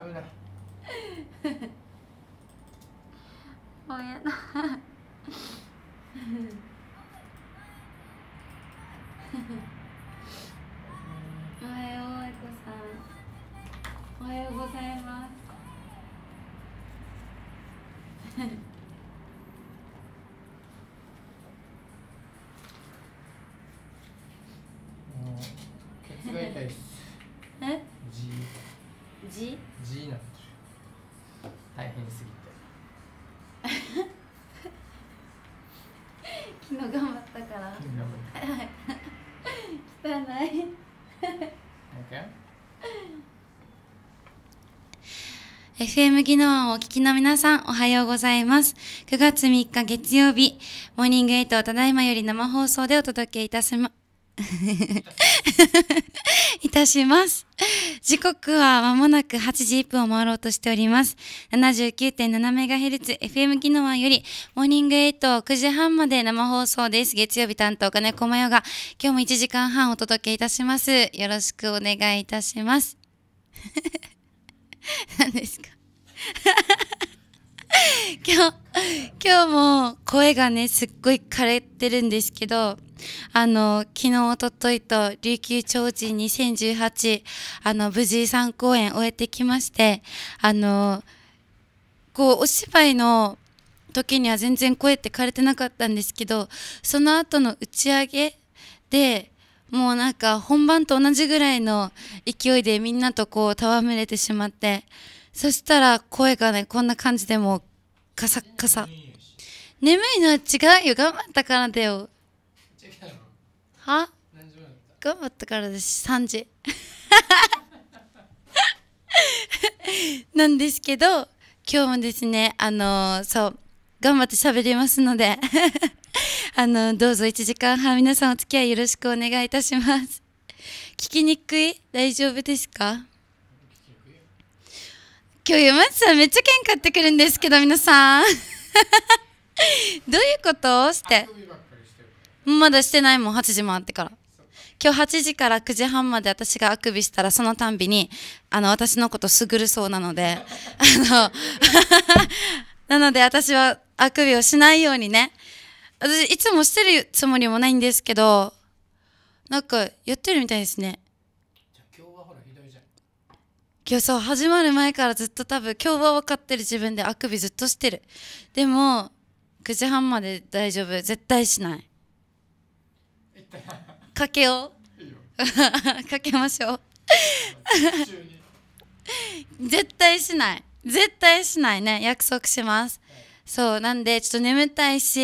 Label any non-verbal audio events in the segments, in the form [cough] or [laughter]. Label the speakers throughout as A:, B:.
A: ダメだ。も
B: うやだ。おはよう、えこさん。おはようございます。ない FM 技能をお聞きの皆さん、おはようございます。9月3日月曜日、モーニング8をただいまより生放送でお届けいたしま、[laughs] いたします。時刻はまもなく8時1分を回ろうとしております。79.7MHz FM 機能はより、モーニング8、9時半まで生放送です。月曜日担当、金子真代が、今日も1時間半お届けいたします。よろしくお願いいたします。[laughs] 何ですか [laughs] 今日、今日も声がね、すっごい枯れてるんですけど、あの、昨日、おとといと、琉球超人2018、あの、無事3公演終えてきまして、あの、こう、お芝居の時には全然声って枯れてなかったんですけど、その後の打ち上げで、もうなんか本番と同じぐらいの勢いでみんなとこう戯れてしまって、そしたら声がね、こんな感じでもカサカサ眠いのは違うよ頑張ったからだよは頑張ったからです3時 [laughs] なんですけど今日もですねあのー、そう頑張って喋りますので [laughs] あのどうぞ1時間半皆さんお付き合いよろしくお願いいたします聞きにくい大丈夫ですか今日山内さんめっちゃ喧嘩ってくるんですけど皆さん [laughs] どういうことしてまだしてないもん8時回ってから今日8時から9時半まで私があくびしたらそのたんびにあの私のことすぐるそうなので [laughs] あの [laughs] なので私はあくびをしないようにね私いつもしてるつもりもないんですけどなんかやってるみたいですね今日そう始まる前からずっと多分今日は分かってる自分であくびずっとしてるでも9時半まで大丈夫絶対しないかけよう [laughs] かけましょう絶対しない絶対しないね約束します、そうなんでちょっと眠たいし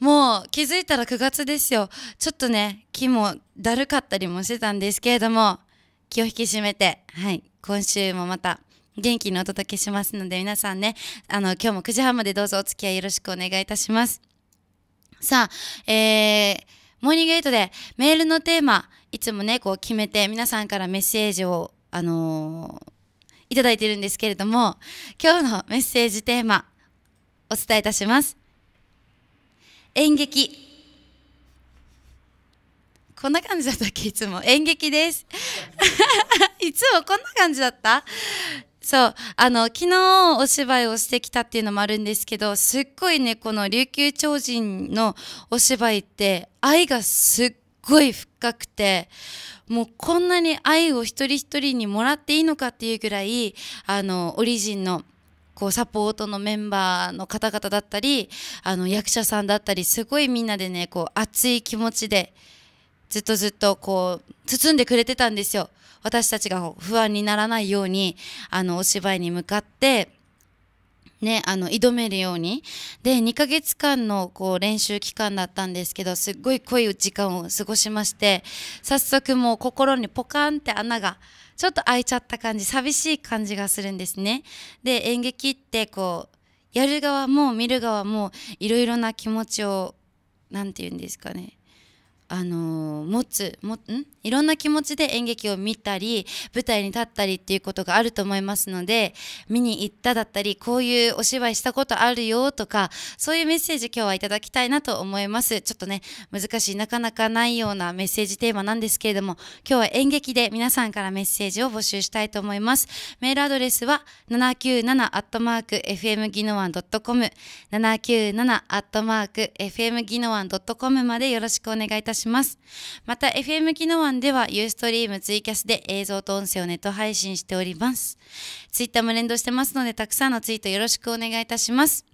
B: もう気づいたら9月ですよちょっとね木もだるかったりもしてたんですけれども気を引き締めてはい今週もまた元気にお届けしますので皆さんねあの今日も9時半までどうぞお付き合いよろしくお願いいたしますさあ、えー、モーニングエイトでメールのテーマいつもねこう決めて皆さんからメッセージをあのー、いただいてるんですけれども今日のメッセージテーマお伝えいたします演劇こんな感じだったっけいつも演劇です [laughs] いつもこんな感じだったそうあの昨日お芝居をしてきたっていうのもあるんですけどすっごいねこの琉球超人のお芝居って愛がすっごい深くてもうこんなに愛を一人一人にもらっていいのかっていうぐらいあのオリジンのこうサポートのメンバーの方々だったりあの役者さんだったりすごいみんなでねこう熱い気持ちでずっとずっとこう包んでくれてたんですよ私たちが不安にならないようにあのお芝居に向かってね、あの挑めるようにで2ヶ月間のこう練習期間だったんですけどすっごい濃い時間を過ごしまして早速もう心にポカンって穴がちょっと開いちゃった感じ寂しい感じがするんですね。で演劇ってこうやる側も見る側もいろいろな気持ちを何て言うんですかねあの持つもんいろんな気持ちで演劇を見たり舞台に立ったりっていうことがあると思いますので見に行っただったりこういうお芝居したことあるよとかそういうメッセージ今日はいただきたいなと思いますちょっとね難しいなかなかないようなメッセージテーマなんですけれども今日は演劇で皆さんからメッセージを募集したいと思いますメールアドレスは 797-fmginoan.com 797-fmginoan.com までよろしくお願いいたしますします。また、FM 機能案では、ユーストリームツイキャスで映像と音声をネット配信しております。ツイッターも連動してますので、たくさんのツイートよろしくお願いいたします。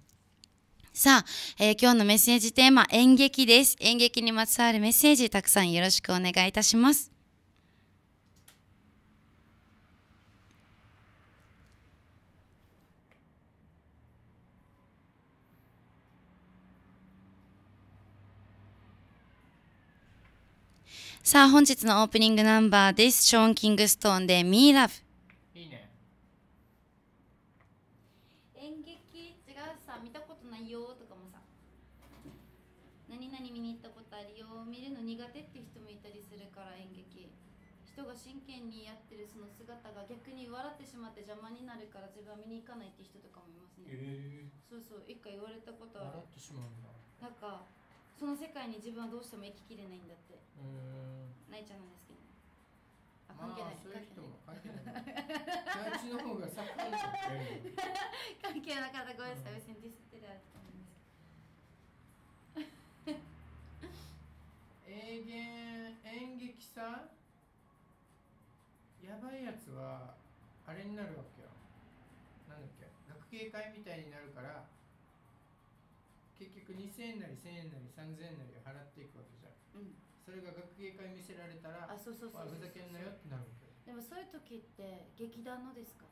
B: さあ、えー、今日のメッセージテーマ、演劇です。演劇にまつわるメッセージ、たくさんよろしくお願いいたします。さあ本日のオープニングナンバーです。ショーン・キングストーンで Me Love。いいね。演劇違うさ、見たことないよとかもさ、何見に行ったことあるよ、見るの苦手って人もいたりするから演劇。人が真剣にやってるその姿が逆に笑ってしまって邪魔になるから自分は見に行かないって人とかもいますね。そうそう、一回言われたことある。
A: な
B: んかその世界に自分はどうしても生ききれないんだって泣いちゃうんですけどあ関係ないそういう人も関係ないの方が関係なかったごめんなさい別にディスってると思すけど演 [laughs]
A: 演劇さやばいやつはあれになるわけよなんだっけ学芸会みたいになるから結局2000円なり1000円なり3000円なり払っていくわけじゃん、うん、それが学芸会見せられたらあそうそうそうふざけんなよってなるわけ
B: でもそういう時って劇団のですか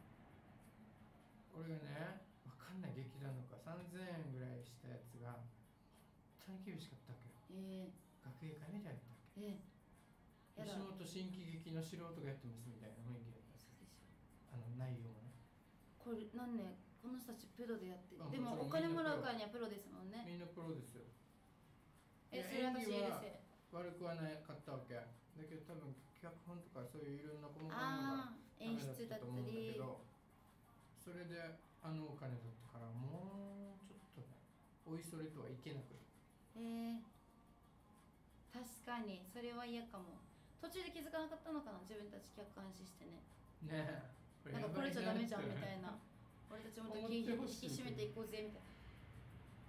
A: 俺がね分かんない劇団のか3000円ぐらいしたやつが本当に厳しかったわけよ、えー、学芸会みたいだったわけ、えー、吉本新喜劇の素人がやってますみたいな雰囲気だったんですよあの内容がね
B: これ何年この人たちプロでやってでもお金もらうからにはプロですもんね
A: みんなプロですよ
B: えそれ私いいで
A: す悪くはなかったわけだけど多分脚本とかそういういろんな細かいのが演出だったと思うんだけどそれであのお金だったからもうちょっとおいそれとはいけなく
B: えー、確かにそれは嫌かも途中で気づかなかったのかな自分たち客観視してね
A: ねえなんかこれじゃダメじゃんみた
B: いな俺たちもっと気引き締めていこうぜみたい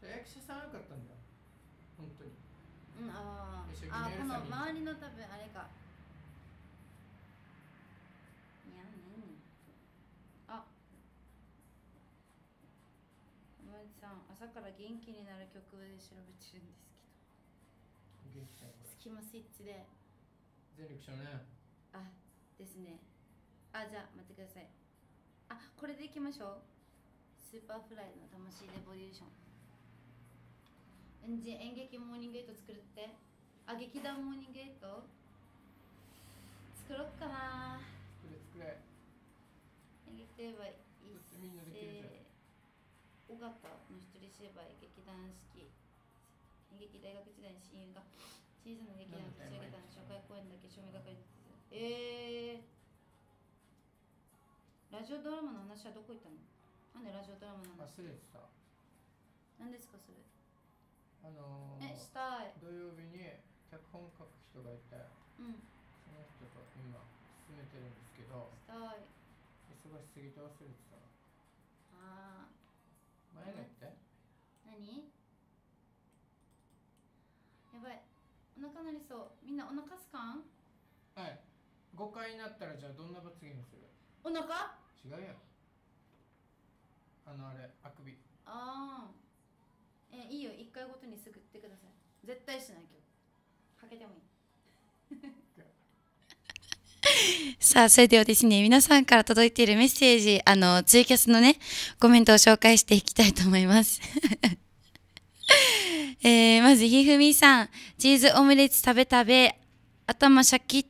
B: な役者さんよ
A: かったんだよ本当にうんああこの周
B: りの多分あれかいやねあ山内さん朝から元気になる曲で調べてるんです
A: けど元気だよスキ
B: マスイッチで全力少ねあですねあじゃあ待ってくださいあこれでいきましょうスーパーフライの魂レボリューション演じ演劇モーニングエイト作るってあ劇団モーニングエイト作ろっかな作れ作れ演劇といえば一世尾形の一人芝居劇団四季演劇大学時代に親友が小さな劇団を立ち上げたの初回公演だけ照明係ええー、ラジオドラマの話はどこ行ったのなんでラジオドラマなんです忘れてた何ですかそれ
A: あのー、えしたい土曜日に脚本書く人がいて、うん、その人と今進めてるんですけどしたい忙しすぎて忘れてた
B: ああ前のって何やばいお腹なりそうみんなお腹すかん
A: はい5回になったらじゃあどんな罰ゲームするお腹違うやんあのあれあくび
B: ああえいいよ一回ごとにすぐってください絶対しないけどかけてもいいさあ、それではですね、皆さんから届いているメッセージ、あの、ツイキャスのね、コメントを紹介していきたいと思います。[laughs] えー、まず、ひふみさん、チーズオムレツ食べ食べ、頭シャキッ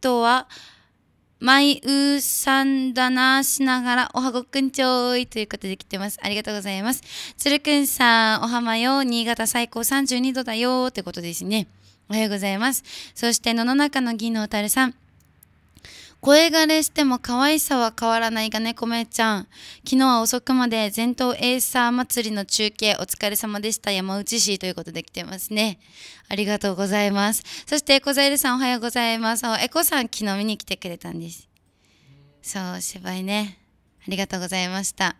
B: とは、マイウーサンダナしながらおはごくんちょいということで来てます。ありがとうございます。つるくんさん、おはまよ、新潟最高32度だよってことですね。おはようございます。そして、野の中の銀のたるさん。声枯れしても可愛さは変わらないがねこめちゃん昨日は遅くまで全島エイサー祭りの中継お疲れ様でした山内市ということで来てますねありがとうございますそしてエコザイルさんおはようございますエコさん昨日見に来てくれたんですそう芝居ねありがとうございました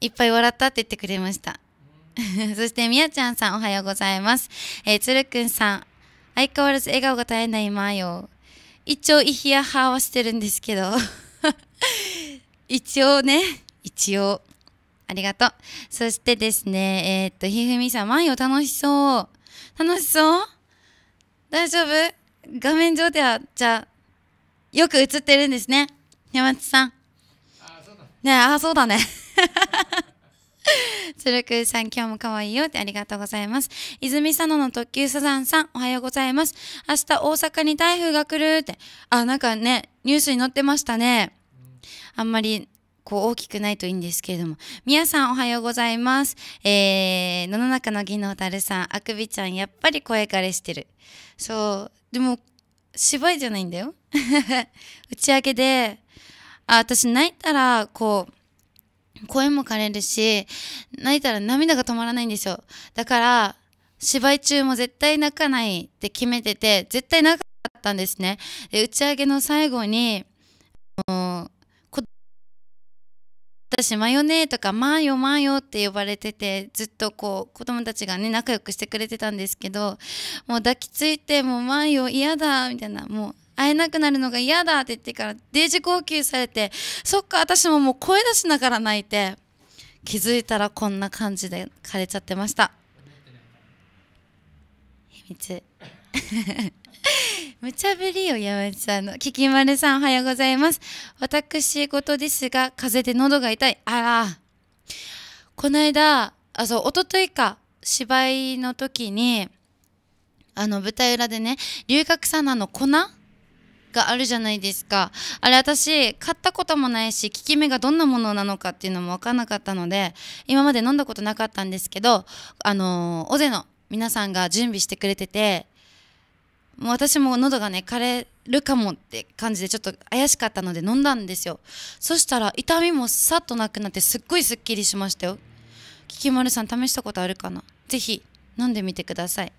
B: いっぱい笑ったって言ってくれました [laughs] そしてみやちゃんさんおはようございますえー、つるくんさん相変わらず笑顔が絶えないまよ一応イヒヤハはしてるんですけど [laughs] 一応ね一応ありがとうそしてですねえー、っとひふみさん毎夜楽しそう楽しそう大丈夫画面上ではじゃあよく映ってるんですね山内さんねああそうだね [laughs] 鶴くさん、今日も可愛いよってありがとうございます。泉佐野の特急サザンさん、おはようございます。明日大阪に台風が来るって。あ、なんかね、ニュースに載ってましたね。あんまり、こう大きくないといいんですけれども。皆さんおはようございます。えー、野の中の技能たるさん、あくびちゃん、やっぱり声枯れしてる。そう、でも、芝居じゃないんだよ。[laughs] 打ち上げで、あ、私泣いたら、こう、声も枯れるし、泣いたら涙が止まらないんですよ。だから、芝居中も絶対泣かないって決めてて、絶対泣かなかったんですね。で、打ち上げの最後に、も私、マヨネーとか、マーヨマーヨって呼ばれてて、ずっとこう、子供たちがね、仲良くしてくれてたんですけど、もう抱きついて、もうマーヨ嫌だ、みたいな、もう、会えなくなるのが嫌だって言ってからデージ号泣されてそっか私ももう声出しながら泣いて気づいたらこんな感じで枯れちゃってました秘密むちゃぶりをやめちゃうの。ききまさんおはようございます。私事ですが、風邪で喉が痛い。あら。この間、あ、そう、おとといか、芝居の時に、あの、舞台裏でね、龍角散の粉があるじゃないですかあれ私買ったこともないし効き目がどんなものなのかっていうのも分からなかったので今まで飲んだことなかったんですけどあの尾瀬の皆さんが準備してくれててもう私も喉がね枯れるかもって感じでちょっと怪しかったので飲んだんですよそしたら痛みもさっとなくなってすっごいすっきりしましたよ聞きまさん試したことあるかな是非飲んでみてください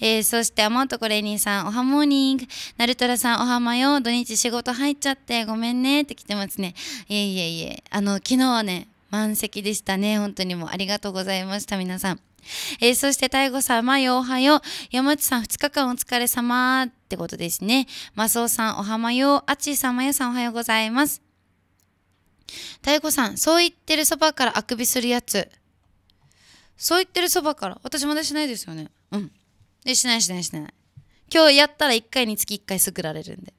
B: えー、そしてアマントコレーニーさん、おはモーニング。ナルトラさん、おはまよ。土日仕事入っちゃってごめんねって来てますね。いえいえいえ。あの、昨日はね、満席でしたね。本当にもうありがとうございました、皆さん。えー、そして、大悟さん、まよ、おはよう。山内さん、2日間お疲れ様ってことですね。マスオさん、おはまよう。あちさん、まよさん、おはようございます。大悟さん、そう言ってるそばからあくびするやつ。そう言ってるそばから。私まだしないですよね。うん。えしないしないしない今日やったら1回につき1回すぐられるんで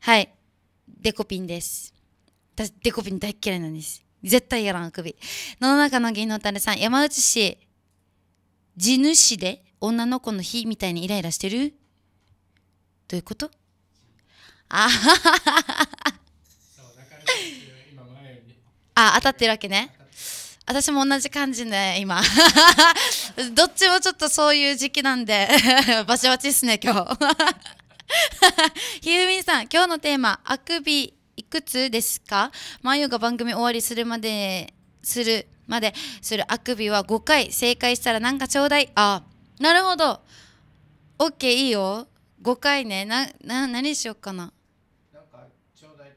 B: はいデコピンです私デコピン大嫌いなんです絶対やらんあくび野の中の銀の種さん山内氏地主で女の子の日みたいにイライラしてるどういうことあははははあ当たってるわけね私も同じ感じね、今。[laughs] どっちもちょっとそういう時期なんで [laughs] バチバチっすね、今日。[laughs] ひうみんさん、今日のテーマ、あくびいくつですか眉が番組終わりするまで、する、まで、するあくびは5回正解したらなんかちょうだい。あ、なるほど。OK、いいよ。5回ね。な、な、何しよっかな。なんかちょうだい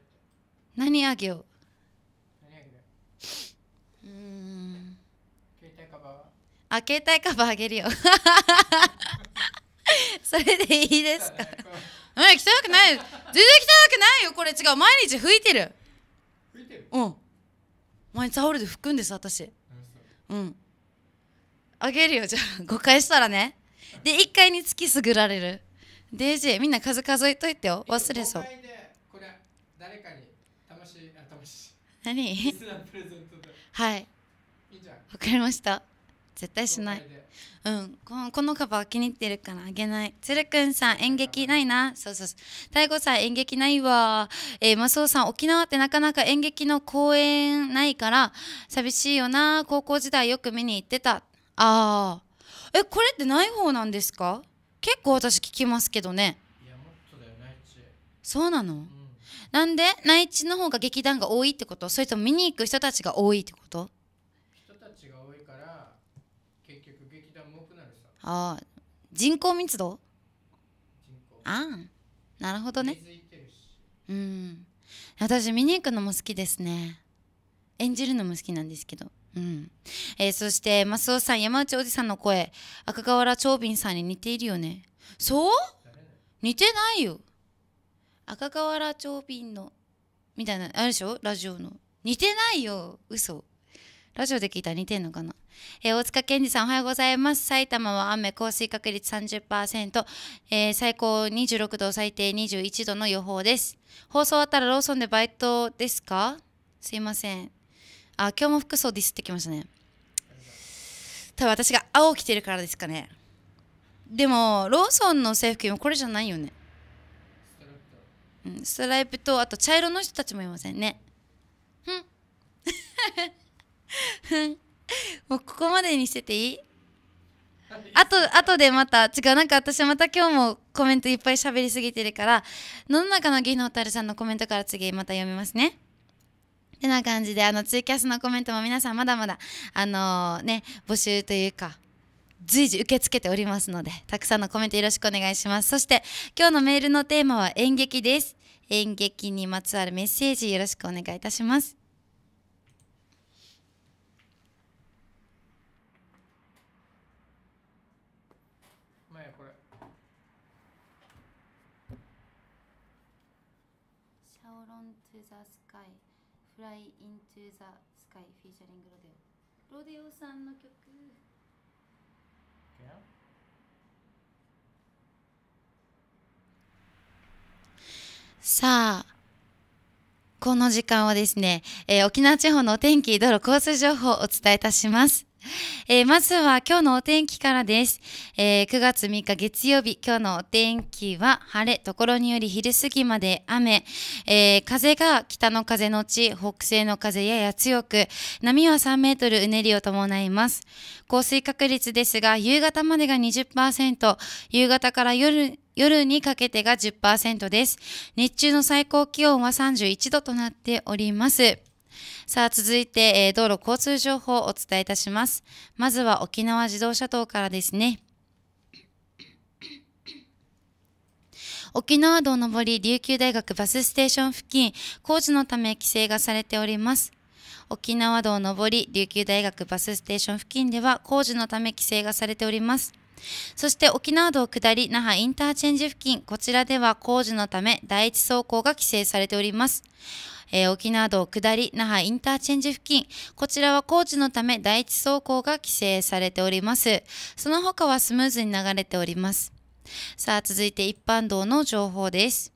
B: 何あげよう。あ携帯カバーあげるよ [laughs] それでいいですか [laughs] うん汚くない全然汚くないよこれ違う毎日拭いてる拭いてるうん毎日タオルで拭くんです私うんあげるよじゃあ誤解したらねで一回につきすぐられる DJ みんな数数えといてよ忘れそうこに何はいわかりました絶対しないうんこのこのカバー気に入ってるからあげない鶴くんさん演劇ないなそうそうそう大悟さん演劇ないわえー、マスオさん沖縄ってなかなか演劇の公演ないから寂しいよな高校時代よく見に行ってたあーえこれってない方なんですか結構私聞きますけどねそうなの、うん、なんで内地の方が劇団が多いってことそれとも見に行く人たちが多いってことああ人口密度ああなるほどねうん私見に行くのも好きですね演じるのも好きなんですけどうん、えー、そしてマスオさん山内おじさんの声赤瓦長瓶さんに似ているよねそう似てないよ赤瓦長瓶のみたいなあるでしょラジオの似てないよ嘘ラジオで聞いたら似てんのかなえー、大塚健二さんおはようございます埼玉は雨降水確率30%、えー、最高26度最低21度の予報です放送終わったらローソンでバイトですかすいませんあ今日も服装ディスってきましたね多分私が青着てるからですかねでもローソンの制服今これじゃないよねストライプとあと茶色の人たちもいませんねふんふん [laughs] もうここまでにしてていいあと、あとでまた、違う、なんか私また今日もコメントいっぱい喋りすぎてるから、野の中の芸能たるさんのコメントから次また読みますね。てな感じで、あの、ツイキャスのコメントも皆さんまだまだ、あのー、ね、募集というか、随時受け付けておりますので、たくさんのコメントよろしくお願いします。そして、今日のメールのテーマは演劇です。演劇にまつわるメッセージよろしくお願いいたします。Fly into the Sky featuring ロデオロデオさんの曲 y e さあ、この時間はですね、えー、沖縄地方のお天気、道路交通情報をお伝えいたします。えー、まずは今日のお天気からです、えー、9月3日月曜日、今日のお天気は晴れ、ところにより昼過ぎまで雨、えー、風が北の風のち、北西の風やや強く、波は3メートルうねりを伴います。降水確率ですが、夕方までが20%、夕方から夜、夜にかけてが10%です。日中の最高気温は31度となっております。さあ、続いて、えー、道路交通情報をお伝えいたします。まずは沖縄自動車道からですね。沖縄道上り琉球大学バスステーション付近、工事のため規制がされております。沖縄道上り琉球大学バスステーション付近では工事のため規制がされております。そして沖縄道下り那覇インターチェンジ付近、こちらでは工事のため第一走行が規制されております。えー、沖縄道下り那覇インターチェンジ付近、こちらは工事のため第一走行が規制されております。その他はスムーズに流れております。さあ、続いて一般道の情報です。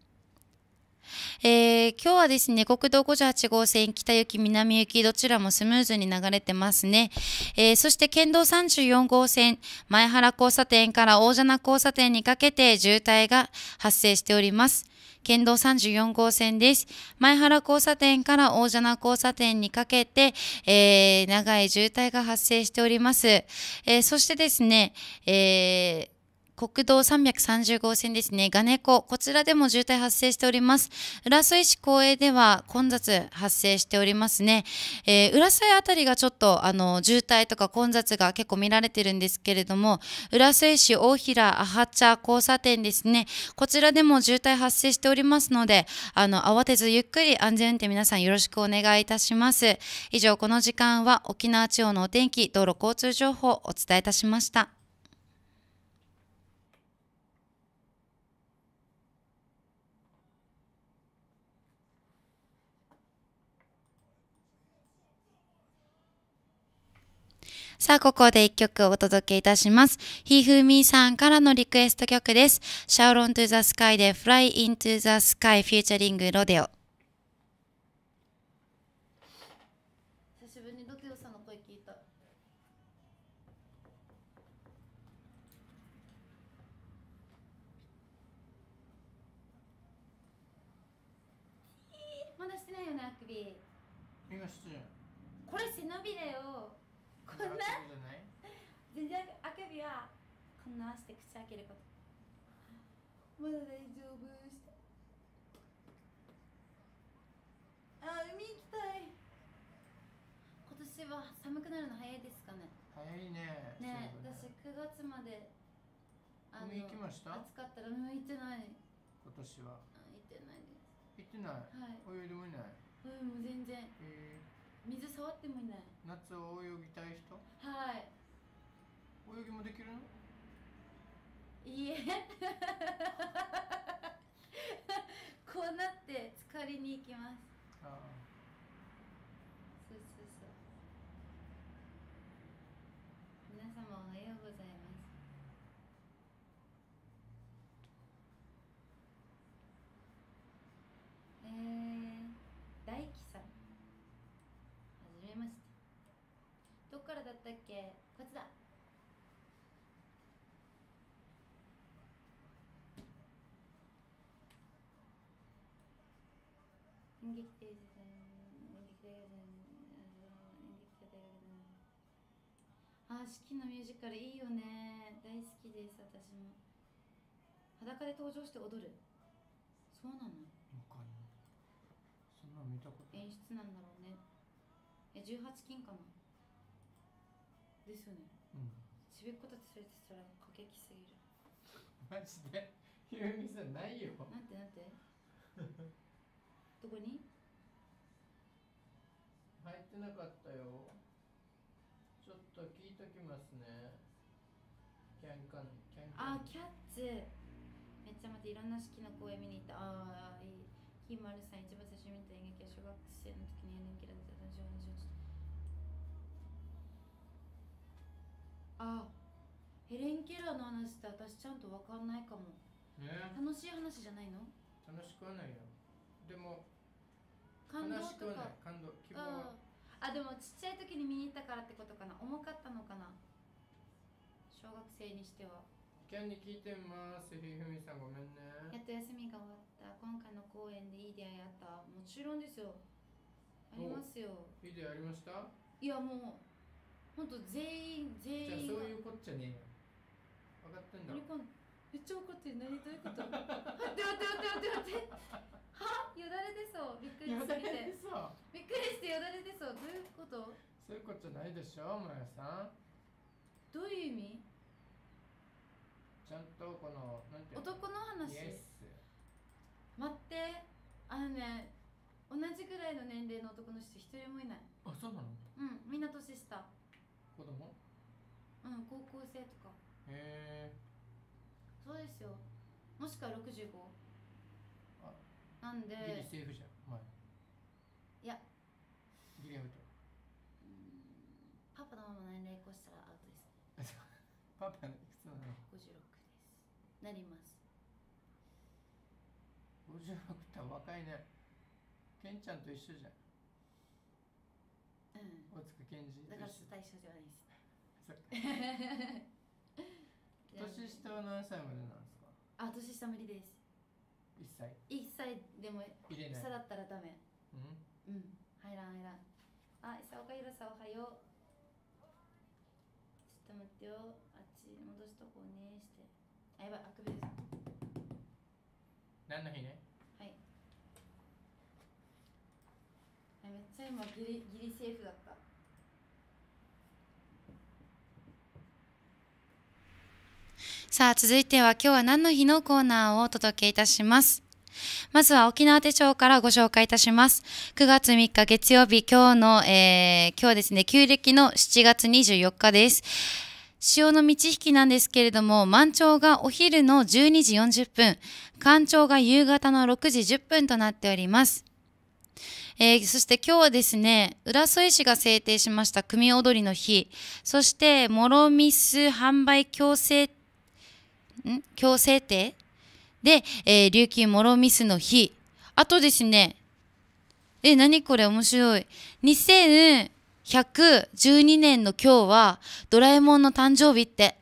B: えー、今日はですね、国道58号線、北行き、南行き、どちらもスムーズに流れてますね。えー、そして県道34号線、前原交差点から大蛇名交差点にかけて渋滞が発生しております。県道34号線です。前原交差点から大蛇名交差点にかけて、えー、長い渋滞が発生しております。えそしてですね、え国道330号線ですね、ネコ、こちらでも渋滞発生しております。浦添市公営では混雑発生しておりますね。えー、浦添あたりがちょっとあの渋滞とか混雑が結構見られてるんですけれども、浦添市大平アハチャ交差点ですね、こちらでも渋滞発生しておりますので、あの慌てずゆっくり安全運転皆さんよろしくお願いいたします。以上、この時間は沖縄地方のお天気、道路交通情報をお伝えいたしました。さあ、ここで一曲お届けいたします。ひふみさんからのリクエスト曲です。シャオロントゥザスカイで Fly into the Sky フューチャリングロデオ。けることまだ大丈夫あ海行きたい今年は寒くなるの早いですかね
A: 早いねね私
B: 9月まで海行きました暑かったら海行ってない
A: 今年は行
B: ってないで
A: す行ってない、はい、泳いでもいない
B: 泳いも全然、え水触ってもいない
A: 夏を泳ぎたい人は
B: い泳ぎもできるのいいえ [laughs] こうなって疲れに行きますあそうそうそう皆様おは İngiltere'den, İngiltere'den, İngiltere'den. あ、四季のミュージカルいいよね。大好きです、私も。裸で登場して踊る。そうなのかんない。
A: そんなの見たこと演
B: 出なんだろうね。え、18金かなですよね。うん。ちびっ子たち連れてたら過激すぎる。
A: マジで急にさ、[laughs] ないよ。なんてなんてどこに入ってなかったよちょっと聞いときますねキャンカンキャンカンあキ
B: ャッツめっちゃ待っていろんな式の公演見に行ったああいいひまるさん一番最初に見た演劇は小学生の時にやるんけだったの18あヘレン・ケラーの話って私ちゃんと分かんないかも、ね、楽しい話じゃないの
A: 楽しくはないよでも
B: 感動とか
A: 感動希望は、
B: うん、あでもちっちゃい時に見に行ったからってことかな重かったのかな小学生にしては
A: キャンに聞いてますひふみさんごめんねやっ
B: と休みが終わった今回の公演でいい出会いあったもちろんですよありますよ
A: いい出会いありました
B: いやもうほんと全員全員じゃあそういうこっちゃ
A: ねえよ分かってんだ
B: めっちゃ怒ってる何どういうこと待って待って待って待って待ってはよだれでそうびっくりしすぎて
A: び
B: っくりしてよだれでそうどういうこと
A: そういうことじゃないでしょもやさん
B: どういう意味
A: ちゃんとこのなんていうの男の話イエス
B: 待ってあのね同じぐらいの年齢の男の人一人もいない
A: あそうなのう
B: んみんな年下子供うん高校生とか
A: へえ
B: そうですよもしくは65なんで
A: ギリセーフじゃん前いやギリアウト
B: パパのママ年齢越したらアウトですね
A: [laughs] パパのいくつなの
B: 56ですなります
A: 56って若いねケンちゃんと一緒じゃんうん大塚健二だからちょっと一緒ではないです [laughs] そっ
B: か年
A: 下は何歳までなんですか
B: あ年下無理です一歳一歳でもいれ下だったらダメうんうん入らん入らんあ伊佐岡弘さんおはようちょっと待ってよあっち戻しとこうねしてあやばいあくびです何の日ねはいめっちゃ今ギリギリセーフだったさあ、続いては今日は何の日のコーナーをお届けいたします。まずは沖縄手帳からご紹介いたします。9月3日月曜日、今日の、えー、今日ですね、旧暦の7月24日です。潮の満ち引きなんですけれども、満潮がお昼の12時40分、干潮が夕方の6時10分となっております。えー、そして今日はですね、浦添市が制定しました組踊りの日、そして、諸ミス販売強制ん強制定で、えー、琉球諸ミスの日。あとですね、え、何これ面白い。2112年の今日は、ドラえもんの誕生日って。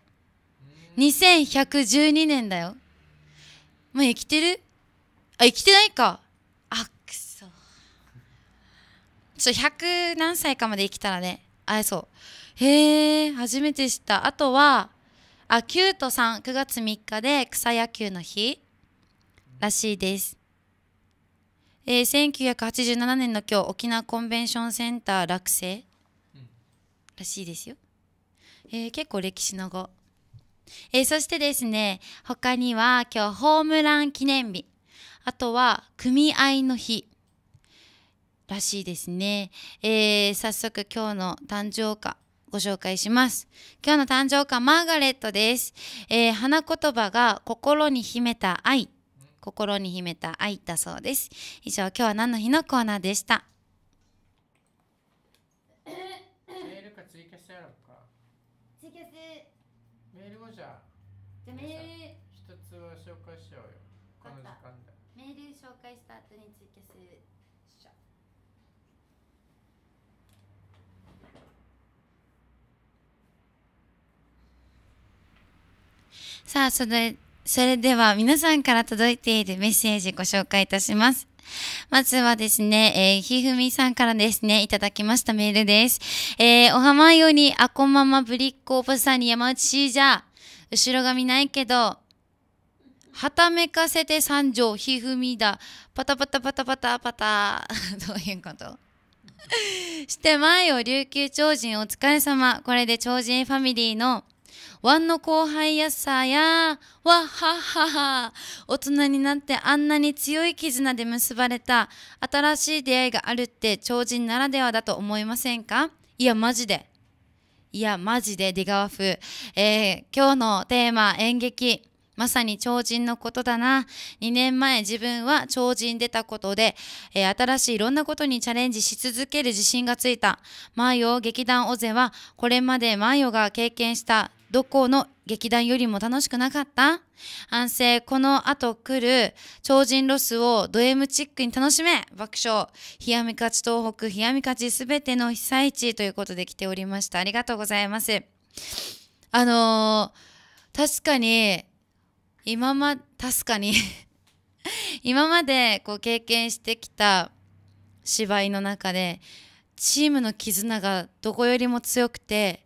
B: 2112年だよ。もう生きてるあ、生きてないか。あ、くそ。ちょ、100何歳かまで生きたらね、会えそう。へえ、初めて知った。あとは、あ9と39月3日で草野球の日らしいです、えー、1987年の今日沖縄コンベンションセンター落成らしいですよ、えー、結構歴史の後えー、そしてですね他には今日ホームラン記念日あとは組合の日らしいですね、えー、早速今日の誕生花ご紹介します。今日の誕生花、マーガレットです。えー、花言葉が心に秘めた愛、心に秘めた愛だそうです。以上、今日は何の日のコーナーでした。
A: メールかか。る。メメーールル。じじゃ。ゃ一つは紹介しようよ。この時間で。
B: メール紹介した後にさあ、それ、それでは皆さんから届いているメッセージご紹介いたします。まずはですね、えー、ひふみさんからですね、いただきましたメールです。えー、おはまよにあこままぶりっこおばさんに山内しーじゃ。後ろ髪ないけど、はためかせて三条ひふみだ。パタパタパタパタパタ。[laughs] どういうこと [laughs] して前を琉球超人お疲れ様。これで超人ファミリーのワンの後輩やさや、わっはっはは。大人になってあんなに強い絆で結ばれた新しい出会いがあるって超人ならではだと思いませんかいや、マジで。いや、マジで出川風。えー、今日のテーマ、演劇。まさに超人のことだな。2年前自分は超人出たことで、えー、新しいいろんなことにチャレンジし続ける自信がついた。マヨ劇団オゼは、これまでマヨが経験したどこの劇団よりも楽しくなかった安静、この後来る超人ロスをド M チックに楽しめ爆笑冷やみ勝ち東北、冷やみ勝ちすべての被災地ということで来ておりました。ありがとうございます。あのー、確かに、今ま、確かに [laughs] 今までこう経験してきた芝居の中で、チームの絆がどこよりも強くて、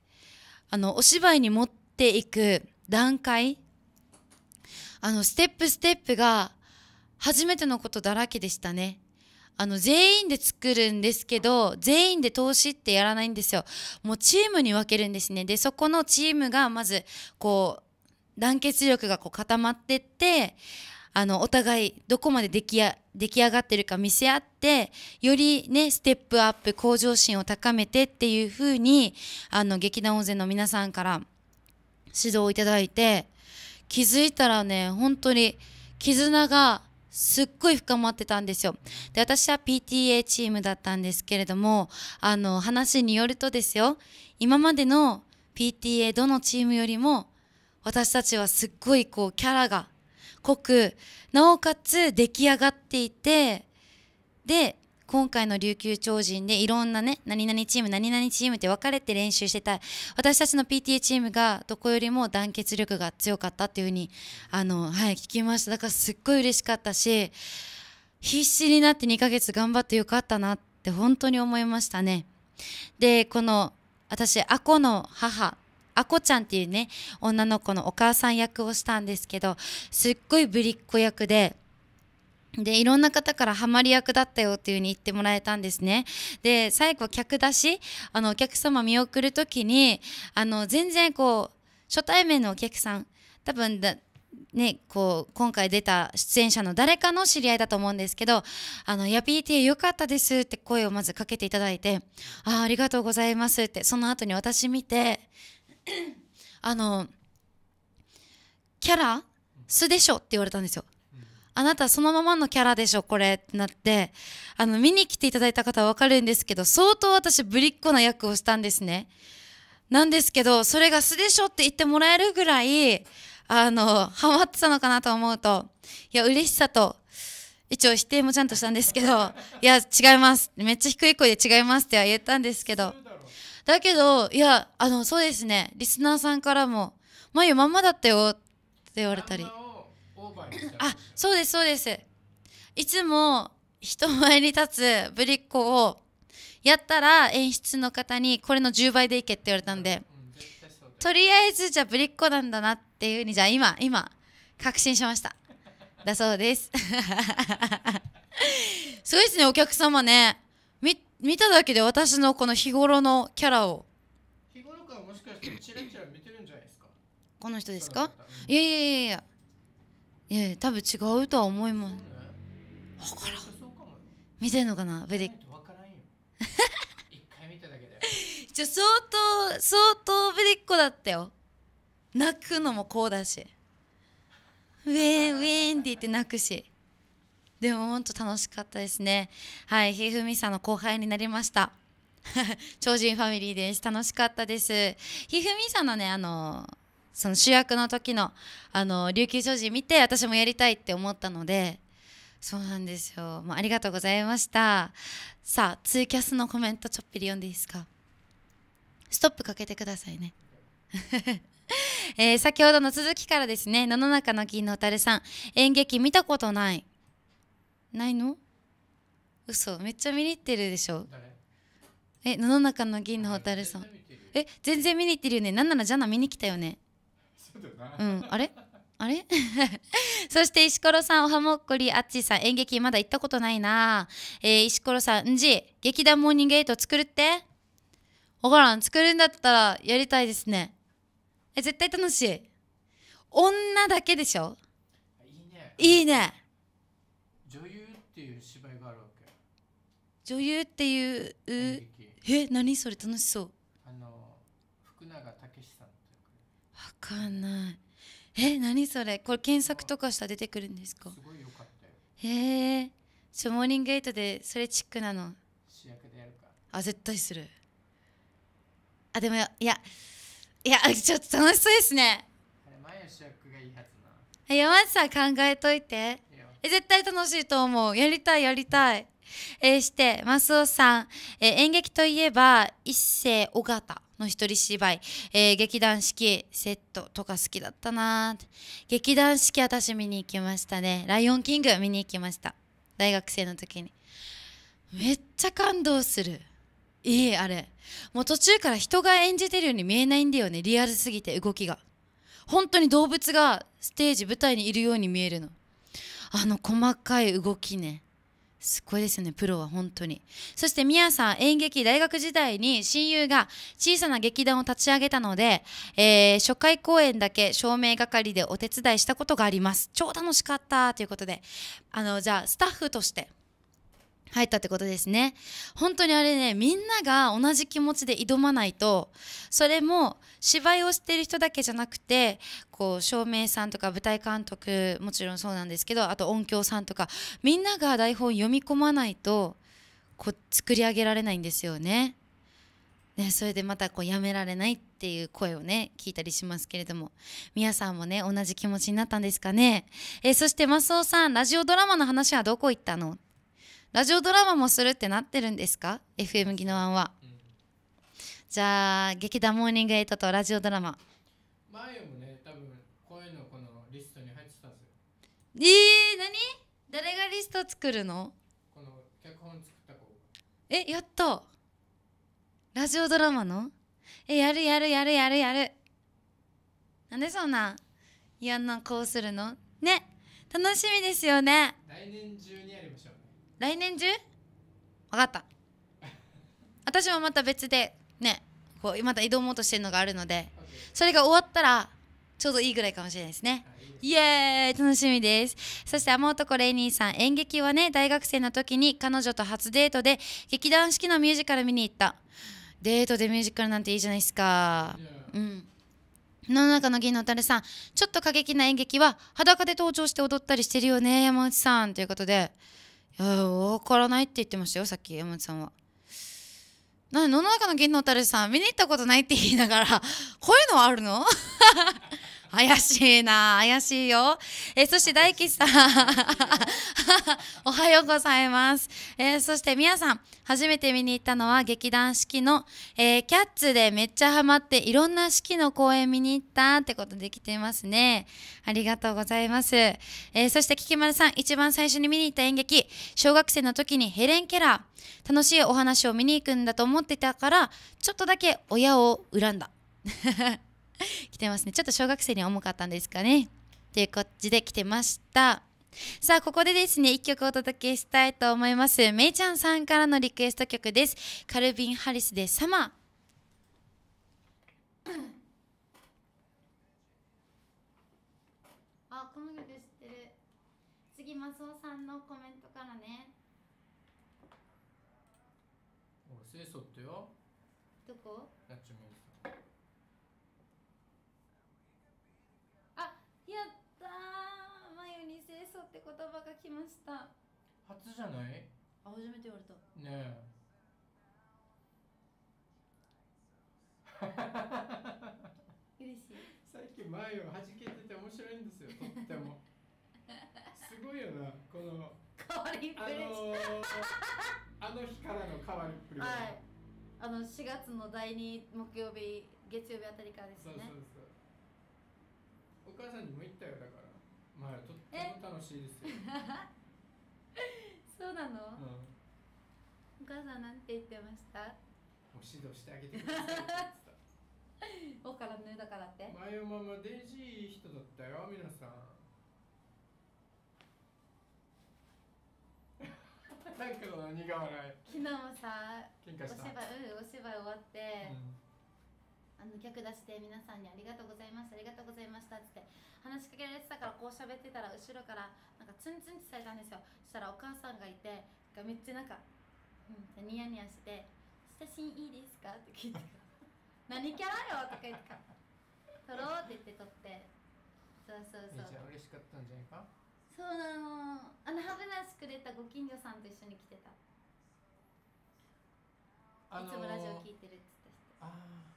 B: あの、お芝居に持ってていく段階あのステップステップが初めてのことだらけでしたね。あの全員で作るんですけど全員で投資ってやらないんですよ。もうチームに分けるんですね。でそこのチームがまずこう団結力がこう固まってってあのお互いどこまで出来出来上がってるか見せ合ってよりねステップアップ向上心を高めてっていう風にあの劇団大勢の皆さんから指導をいただいて、気づいたらね、本当に絆がすっごい深まってたんですよ。で、私は PTA チームだったんですけれども、あの、話によるとですよ、今までの PTA どのチームよりも、私たちはすっごいこう、キャラが濃く、なおかつ出来上がっていて、で、今回の琉球超人でいろんなね何々チーム何々チームって分かれて練習してた私たちの PTA チームがどこよりも団結力が強かったっていうふうにあの、はい、聞きましただからすっごい嬉しかったし必死になって2ヶ月頑張ってよかったなって本当に思いましたねでこの私アコの母アコちゃんっていうね女の子のお母さん役をしたんですけどすっごいぶりっ子役で。でいろんな方からハマり役だったよっていうふうに言ってもらえたんですね。で最後客出しあのお客様見送る時にあの全然こう初対面のお客さん多分だね、こう今回出た出演者の誰かの知り合いだと思うんですけど「あのや PTA よかったです」って声をまずかけていただいて「あありがとうございます」ってその後に私見てあの「キャラ素でしょ」って言われたんですよ。あなたそのままのキャラでしょ、これってなって、あの、見に来ていただいた方はわかるんですけど、相当私ぶりっ子な役をしたんですね。なんですけど、それが素でしょって言ってもらえるぐらい、あの、ハマってたのかなと思うと、いや、嬉しさと、一応否定もちゃんとしたんですけど、いや、違います。めっちゃ低い声で違いますっては言ったんですけど。だけど、いや、あの、そうですね、リスナーさんからも、眉まんまだったよって言われたり。あそうですそうですいつも人前に立つぶりっ子をやったら演出の方にこれの10倍でいけって言われたんで、とりあえずじゃあぶりっ子なんだなっていうふうにじゃあ今今確信しましただそうですすごいですねお客様ね見見ただけで私のこの日頃のキャラを日頃からもしかしてチラチラ見てるんじゃないですかこの人ですか、いやいやいやいやえや多分違うとは思います。分からん。見てんのかな、ベデ。じゃ [laughs] 相当相当ぶりっ子だったよ泣くのもこうだしウェーンウェーンって言って泣くしでも本当楽しかったですねはいひふみさんの後輩になりました [laughs] 超人ファミリーです楽しかったですひふみさんのねあのその主役の時のあの琉球商事見て私もやりたいって思ったのでそうなんですよ、まあ、ありがとうございましたさあツイキャスのコメントちょっぴり読んでいいですかストップかけてくださいね [laughs] えー、先ほどの続きからですね野の中の銀のたるさん演劇見たことないないの嘘めっちゃ見に行ってるでしょえ世の中の銀の蛍さんえ全然見に行ってるよねなんならジャナ見に来たよねうん、あれあれ [laughs] そして石ころさん、おはもっこりあっちさん、演劇まだ行ったことないな。えー、石ころさん、んじ、劇団モーニングエイト作るってわからん、作るんだったらやりたいですね。え、絶対楽しい。女だけでしょいいね。いいね。
A: 女優っていう芝居があるわけ。
B: 女優っていう、うえ、何それ楽しそう。かんないえ何それこれ検索とかしたら出てくるんですかすごいよかったよへえモーニングエイトでそれチックなの主役でやるかあ絶対するあでもいやいやちょっと楽しそうですねあれ前の主役がいいはずな山内さん考えといてえ絶対楽しいと思うやりたいやりたいえー、してマスオさん、えー、演劇といえば一世尾形の一人芝居、えー、劇団四季セットとか好きだったな劇団四季私見に行きましたね「ライオンキング」見に行きました大学生の時にめっちゃ感動するいいあれもう途中から人が演じてるように見えないんだよねリアルすぎて動きが本当に動物がステージ舞台にいるように見えるのあの細かい動きねすごいですねプロは本当にそしてみやさん演劇大学時代に親友が小さな劇団を立ち上げたので、えー、初回公演だけ照明係でお手伝いしたことがあります超楽しかったということであのじゃあスタッフとして入ったってことですね本当にあれねみんなが同じ気持ちで挑まないとそれも芝居をしてる人だけじゃなくてこう照明さんとか舞台監督もちろんそうなんですけどあと音響さんとかみんなが台本読み込まないとこう作り上げられないんですよね。ね、それでまたこうやめられないっていう声をね聞いたりしますけれども皆さんもね同じ気持ちになったんですかねえそしてマスオさんラジオドラマの話はどこ行ったのラジオドラマもするってなってるんですか FM 技能ワンは、うん、じゃあ劇団モーニングエイトとラジオドラマ
A: 前もね多分こういうのこのリストに入ってたんですよ
B: えー、何誰がリスト作るのこ
A: の脚本作った子
B: えやったラジオドラマのえやるやるやるやるやるなんでそんな嫌なこうするのね楽しみですよね
A: 来年中にやりましょう
B: 来年中分かった私もまた別でねこうまた挑もうとしてるのがあるのでそれが終わったらちょうどいいぐらいかもしれないですね。イエーイ楽しみです。そして天男レイニーさん、演劇はね、大学生の時に彼女と初デートで劇団四季のミュージカル見に行った。デートでミュージカルなんていいじゃないですか。うん。世の中の銀のたさん、ちょっと過激な演劇は裸で登場して踊ったりしてるよね、山内さん。ということで、分からないって言ってましたよさっき山内さんは。な野の中の銀のたるさん見に行ったことないって言いながら [laughs] こういうのはあるの [laughs] 怪しいな怪しいよえそして大吉さん [laughs] おはようございます、えそして皆さん初めて見に行ったのは劇団四季の、えー、キャッツでめっちゃハマっていろんな四季の公演見に行ったってことできてますねありがとうございます、えー、そしてききまるさん一番最初に見に行った演劇小学生の時にヘレン・ケラー楽しいお話を見に行くんだと思ってたからちょっとだけ親を恨んだ [laughs] 来てますねちょっと小学生に重かったんですかねというこっちで来てましたさあここでですね1曲お届けしたいと思いますめいちゃんさんからのリクエスト曲ですカルビン・ハリスで「サマー」[coughs] あこの曲知ってる次マスオさんのコメントからね
A: 俺清掃ってよどこラッチミュージ
B: 言葉が来ました初じゃないあ初めて言われたねえ嬉
A: しい最近前をはじけてて面白いんですよとってもすごいよなこの
B: 変わりっぷり
A: あのー、あの日からの変わりっぷりは、
B: はい、あの4月の第2木曜日月曜日あたりからですねそう
A: そうそうお母さんにも言ったよだからまあとっても楽しいですよ [laughs]
B: そうなの、うん、お母さんなんて言ってましたも
A: う指導してあげてくだ
B: さいおからぬだからって
A: 前まマデイジー人だったよ皆さん [laughs] なんか何が笑い
B: 昨日もさお芝居、うん、お芝居終わって、うんあの客出して皆さんにありがとうございましたありがとうございましたって話しかけられてたからこう喋ってたら後ろからなんかツンツンってされたんですよそしたらお母さんがいてがめっちゃなんか、うん、ニヤニヤして「写真いいですか?」って聞いて「何キャラよ」とか言って「撮ろう」って言って撮ってそうそうそうじゃ
A: 嬉しかったんじゃないか
B: そうなのあの歯ブラシくれたご近所さんと一緒に来てた、あのー、いつもラジオ聞いてるっつって
A: ああ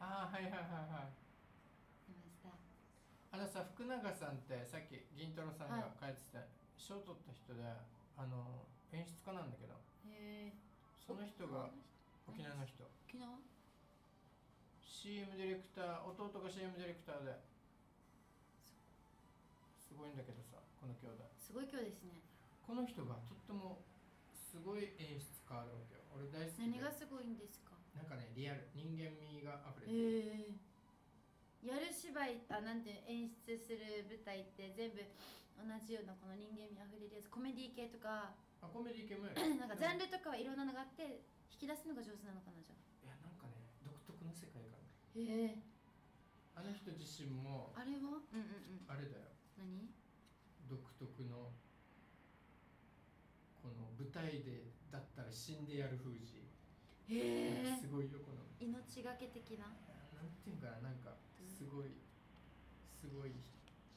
A: ああはいはいはいはい
B: ましたあ
A: のさ福永さんってさっき銀太郎さんが帰ってた賞、はい、取った人であの演出家なんだけど
B: へその人が沖縄の人
A: 沖縄 CM ディレクター弟が CM ディレクターですごいんだけどさこの兄弟すごい今日ですねこの人がとってもすごい演出家あるわけよ俺大好き何がすごいんですかなんかねリアル人間味があふれてる、
B: えー、やる芝居あなんていう演出する舞台って全部同じようなこの人間味あふれるやつコメディ系とかあコメディ系も [clears throat] なんかジャンルとかはいろんなのがあって引き出すのが上手なのかなじゃ
A: あいやなんかね独特の世界観
B: へえー、
A: あの人自身もあ
B: れはうんうんうんあれだよ何
A: 独特のこの舞台でだったら死んでやる封じ
B: へえすごいよこの命がけ的ななん
A: ていうかなんかすごい、すごいへ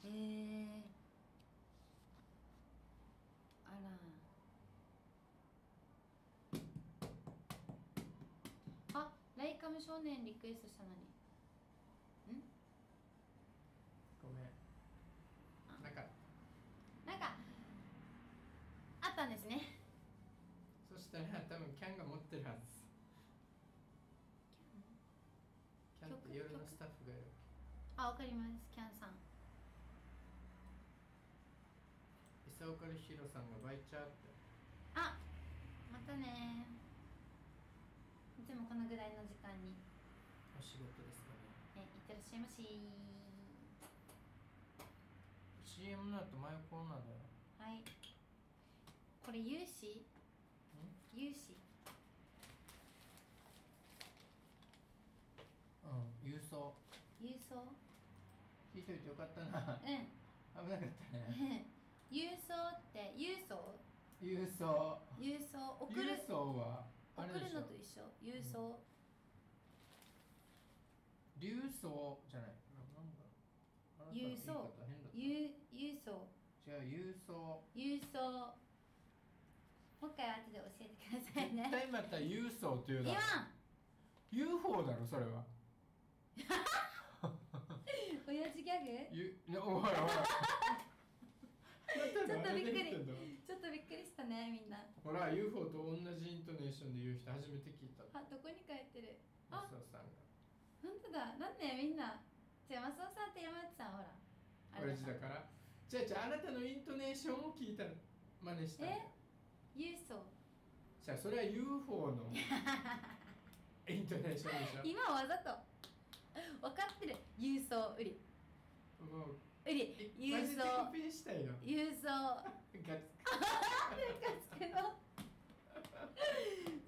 B: えあらあライカム少年リクエストしたのに
A: と夜のスタッフがいる
B: あわかりますキャンさん
A: 岡里弘さんがバイチャーってあ
B: またねいつもこのぐらいの時間に
A: お仕事ですかね
B: えいってらっしゃいまし
A: CM のだよ
B: はいこれ融資融資郵送郵送
A: 聞いといてよかったなうん
B: 危なかったね [laughs] 郵送って郵送
A: 郵送
B: 郵送送る郵送
A: は送るのと一
B: 緒郵送、
A: うん、送じゃない郵送郵郵送違う郵送
B: 郵送もう一回後で教えてくださいね絶対
A: また郵送というだろ UFO だろそれは
B: [laughs] 親父ギャグ
A: ゆいやおいおい [laughs] ちょっとびっくり
B: ちょっとびっくりしたねみんな
A: ほら UFO と同じイントネーションで言う人初めて聞いた
B: あどこに書いてるマスさんが本当だなんでみんなじゃあマスさんって山内さんほら親父
A: だからじゃあじゃああなたのイントネーションを聞いた真似したえ UFO じゃあそれは UFO の [laughs] イントネーションでしょ今
B: わざと分かってる郵送売り売り郵送郵送ガツつけの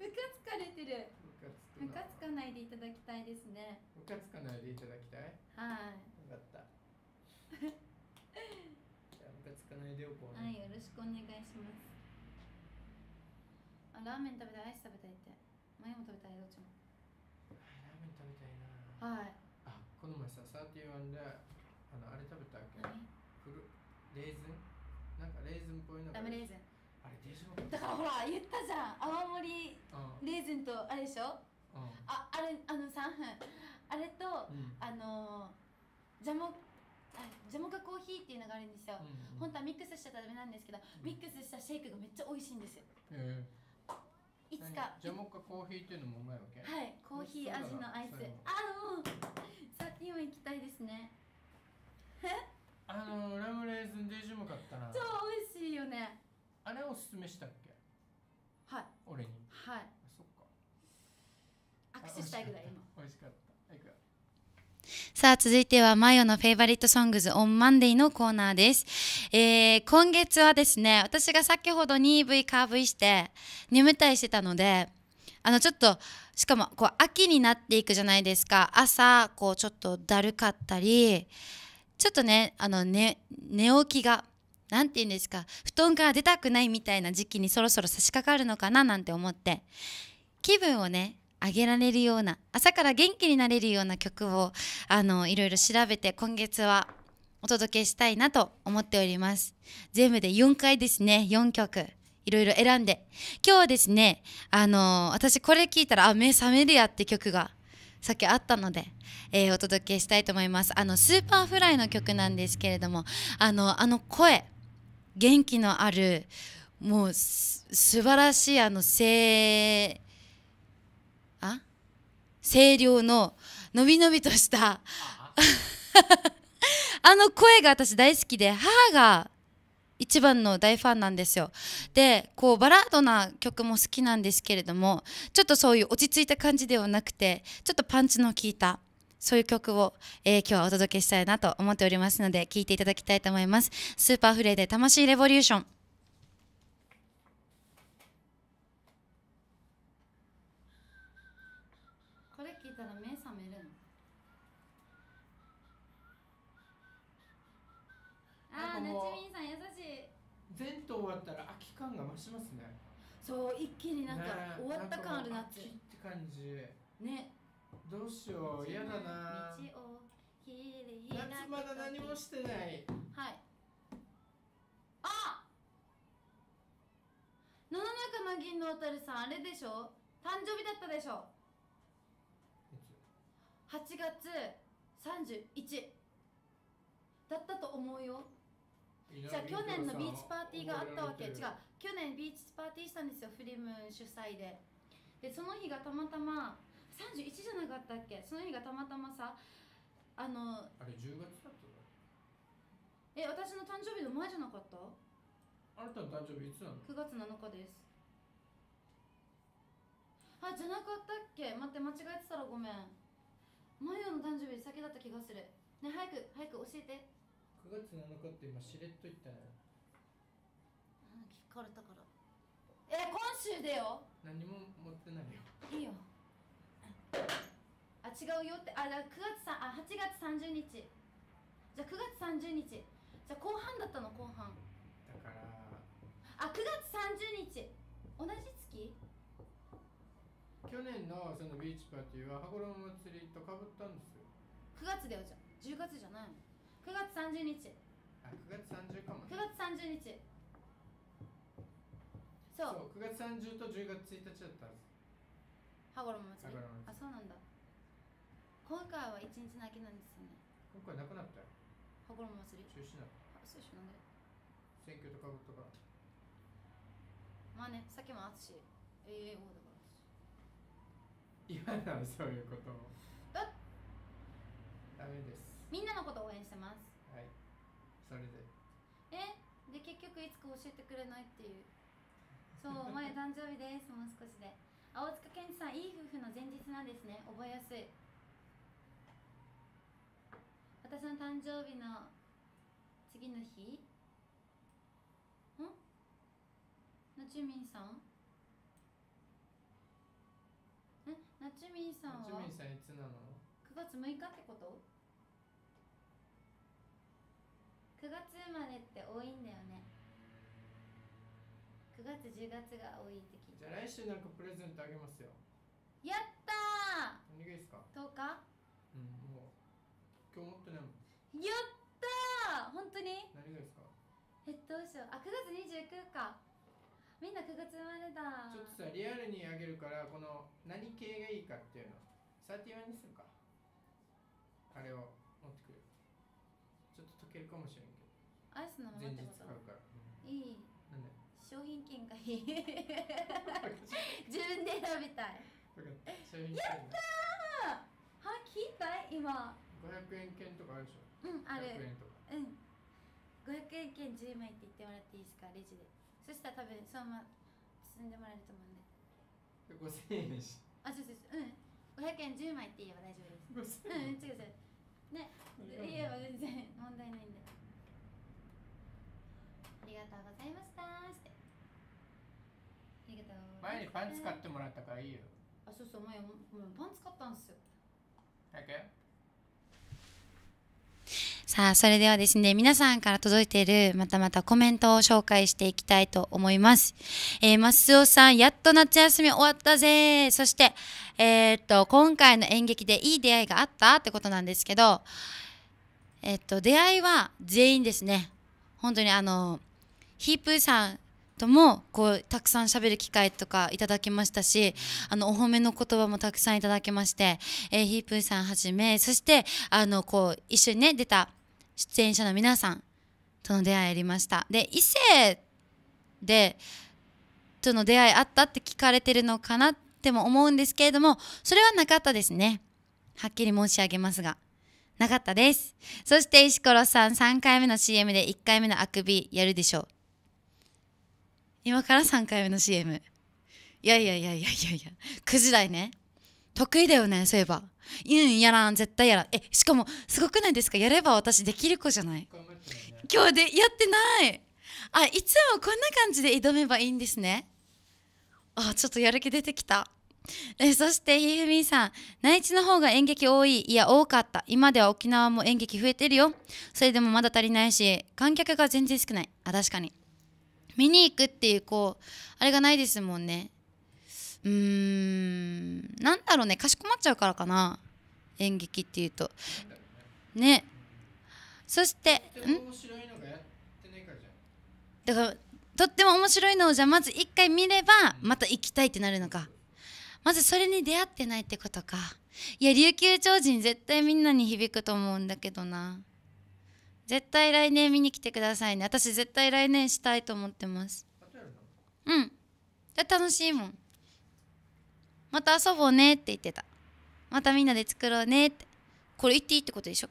B: ムカつかれてるムカつかないでいただきたいですね
A: ムカつかないでいただきたいはい分かったじゃムカつかないでおこう、はいよ
B: ろしくお願いしますあラーメン食べたいアイス食べたいって前も食べたいどっちも
A: はいあこの前さ31であのあれ食べたっけフルレーズンなんかレーズンっぽいのダメレーズンあれでしょだからほら
B: 言ったじゃん泡盛レーズンとあれでしょ、うん、ああれあの3分あれと、うん、あのジャムジャモカコーヒーっていうのがあるんですよ、うんうん、本当はミックスしちゃダメなんですけど、ミックスしたシェイクがめっちゃ美味しいんですよ、えーいつかじゃもっかコー
A: ヒーっていうのもうまいわけはい
B: コーヒー味のアイスあもうさっきも行きたいですねえ
A: あのラムレーズンデージュも買ったな超美味しいよねあれおすすめしたっけはい俺にはいそっか握手したいぐらい今美味しかった
B: さあ、続いては、マヨのフェイバリットソングズオンマンデーのコーナーです。えー、今月はですね、私が先ほど 2V カーブイして、眠たいしてたので、あの、ちょっと、しかも、こう、秋になっていくじゃないですか。朝、こう、ちょっとだるかったり、ちょっとね、あの、ね、寝起きが、何て言うんですか布団から出たくないみたいな時期にそろそろ差し掛かるのかななんて思って気分をねあげられるような朝から元気になれるような曲をあのいろいろ調べて今月はお届けしたいなと思っております全部で4回ですね4曲いろいろ選んで今日はですねあの私これ聞いたらあ目覚めるやって曲がさっきあったので、えー、お届けしたいと思いますあのスーパーフライの曲なんですけれどもあのあの声元気のあるもう素晴らしいあの声声量ののびのびとしたあの声が私大好きで母が一番の大ファンなんですよでこうバラードな曲も好きなんですけれどもちょっとそういう落ち着いた感じではなくてちょっとパンチの効いたそういう曲を、えー、今日はお届けしたいなと思っておりますので聴いていただきたいと思いますスーパーフレーで魂レボリューションあなちみんさん優しい
A: 全頭終わったら秋感が増しますね
B: そう一気になんか、終わった感ある夏秋
A: って感じねどうしよう嫌だな夏
B: まだ何もしてないはいあ野々中の銀のるさんあれでしょ誕生日だったでしょ8月31だったと思うよ
A: じゃあ去年のビーチパーティーがあったわけ違う
B: 去年ビーチパーティーしたんですよフリム主催ででその日がたまたま31じゃなかったっけその日がたまたまさあの
A: あれ10月だったの
B: え私の誕生日の前じゃなかったあ
A: なたの誕生日いつなの
B: ?9 月7日ですあじゃなかったっけ待って間違えてたらごめんマヨの誕生日先だった気がするね早く早く教えて
A: 9月7日って今しれっと言ったのあ聞
B: かれたからえ今週でよ
A: 何も持ってないよ
B: いいよあ違うよってあだ9月さあ8月30日じゃあ9月30日じゃあ後半だったの後半だからあ9月30日同じ月
A: 去年のそのビーチパーティーは羽衣祭りとかぶったんですよ
B: 9月だよじゃ10月じゃないの9月30日
A: あ9月30かも、ね、9月
B: 30日
A: そうそう9月30と10月1日だっ
B: たは羽衣祭りあそうなんだ今回は1日だけなんですよね今回なくなったよ羽衣祭り中止なのそうしなんで
A: 選挙とかとか
B: まあねさっきも淳 AAO
A: だからなそういうことだダメです
B: みんなのこと応援してます
A: はいそれで
B: えで結局いつか教えてくれないっていうそうお前誕生日ですもう少しで青塚健二さんいい夫婦の前日なんですね覚えやすい私の誕生日の次の日んなちみんさんえなちみんさんはなちみんさんいつなの ?9 月6日ってこと9月生まれって多いんだよね9月10月が多いって聞いてじゃ
A: あ来週なんかプレゼントあげますよ
B: やったー何がいいですか10日
A: うんもう今日持ってないも
B: んやったー本当に何がいいですかえどうしようあ9月29かみんな9月生まれだちょっとさリアルにあ
A: げるからこの何系がいいかっていうの31にするかあれを持ってくるちょっと溶けるかもしれん
B: アイスのままってこといい商品券がいい自分で選びたいや
A: っ
B: たは聞いた今500円券とかあるでしょうんある円うん500円券10枚って言ってもらっていいですかレジでそしたら多分そのまま進んでもらえると思うんで5000円しあそうそうそううん500円10枚って言えば大丈夫ですうん違う違うね言えば全然問題ないんでりがとうございましたてありがとう前にパンツ買っ
A: てもらったからいいよ
B: あそうそう前もパンツ買ったんすよさあそれではですね皆さんから届いているまたまたコメントを紹介していきたいと思います、えー、マスオさんやっと夏休み終わったぜそしてえー、っと今回の演劇でいい出会いがあったってことなんですけどえっと、出会いは全員ですね。本当にあの、ヒープーさんともこうたくさんしゃべる機会とかいただきましたしあのお褒めの言葉もたくさんいただきまして、えー、ヒープーさんはじめそしてあのこう一緒にね出た出演者の皆さんとの出会いありましたで異性でとの出会いあったって聞かれてるのかなっても思うんですけれどもそれはなかったですねはっきり申し上げますがなかったですそして石ころさん3回目の CM で1回目のあくびやるでしょう今から3回目の CM いやいやいやいやいやいや9時台ね得意だよねそういえばうんやらん絶対やらんえしかもすごくないですかやれば私できる子じゃない、ね、今日でやってないあいつもこんな感じで挑めばいいんですねあちょっとやる気出てきたえそしてひふみんさん内地の方が演劇多いいや多かった今では沖縄も演劇増えてるよそれでもまだ足りないし観客が全然少ないあ確かに見に行くっていうこうあれがないですもんねうーんなんだろうねかしこまっちゃうからかな演劇っていうとねそしてんだからとっても面白いのをじゃあまず一回見ればまた行きたいってなるのかまずそれに出会ってないってことかいや琉球超人絶対みんなに響くと思うんだけどな。絶対来年見に来てくださいね私絶対来年したいと思ってますうん楽しいもんまた遊ぼうねって言ってたまたみんなで作ろうねってこれ言っていいってことでしょ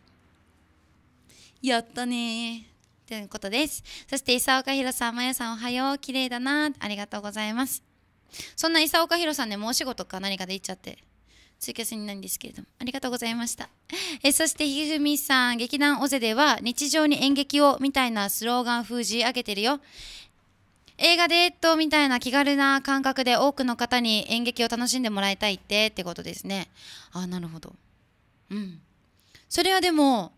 B: やったねということですそして伊佐岡弘さんまやさんおはよう綺麗だなありがとうございますそんな伊佐岡弘さんねもうお仕事か何かで行っちゃって追加戦になるんですけれどもありがとうございました [laughs] えそしてひふみさん劇団尾瀬では日常に演劇をみたいなスローガン封じ上げてるよ映画デートみたいな気軽な感覚で多くの方に演劇を楽しんでもらいたいってってことですねあなるほどうんそれはでも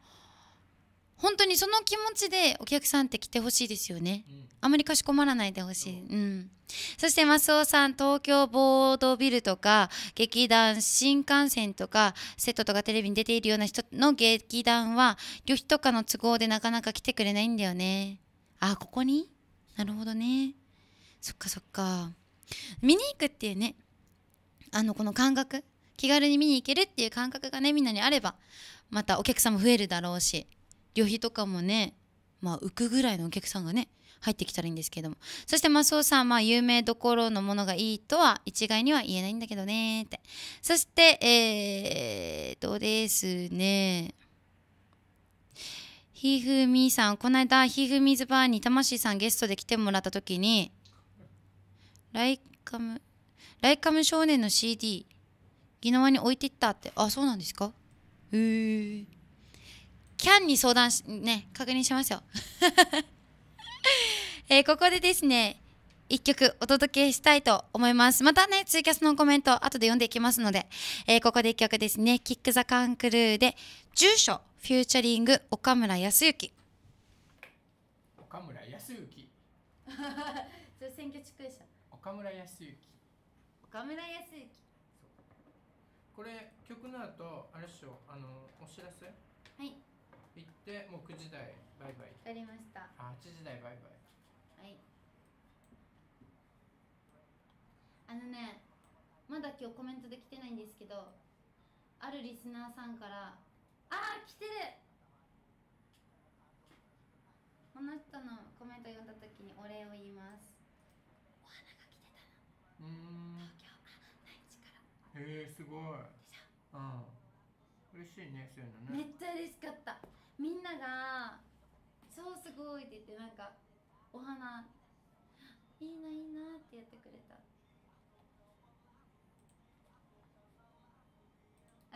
B: 本当にその気持ちでお客さんって来てほしいですよね、あまりかしこまらないでほしい、うん、そしてマスオさん東京ボードビルとか劇団新幹線とかセットとかテレビに出ているような人の劇団は旅費とかの都合でなかなか来てくれないんだよねあここになるほどねそっかそっか見に行くっていうねあのこの感覚気軽に見に行けるっていう感覚がねみんなにあればまたお客さんも増えるだろうし旅費とかもねまあ浮くぐらいのお客さんがね入ってきたらいいんですけどもそしてマスオさん、まあ、有名どころのものがいいとは一概には言えないんだけどねってそしてえー、とですねひふみさんこの間ひふみずバーに魂さんゲストで来てもらった時にライカムライカム少年の CD 宜野湾に置いていったってあそうなんですかへえキャンに相談しね確認しますよ [laughs] えー、ここでですね一曲お届けしたいと思います。またね、ツイキャスのコメント後で読んでいきますので、えー、ここで一曲ですね、キックザカンクルーで、住所、フューチャリング、岡村康之。
A: 岡村康之
B: [laughs] それ選挙地区でした。岡村康之。岡村康之。
A: これ、曲の後、あれっしょ、あの、お知らせはい。行って、もう9時台。バイバイやりました八8時台バイバ
B: イはいあのねまだ今日コメントできてないんですけどあるリスナーさんからああ来てるこの人のコメント読んだ時にお礼を言いますお花
A: が来てたのうん東京あない力へえー、すごいでしょうん嬉しいねそういうのねめ
B: っちゃ嬉しかったみんながそうすごい」って言ってなんかお花「いいないいな」ってやってくれたあ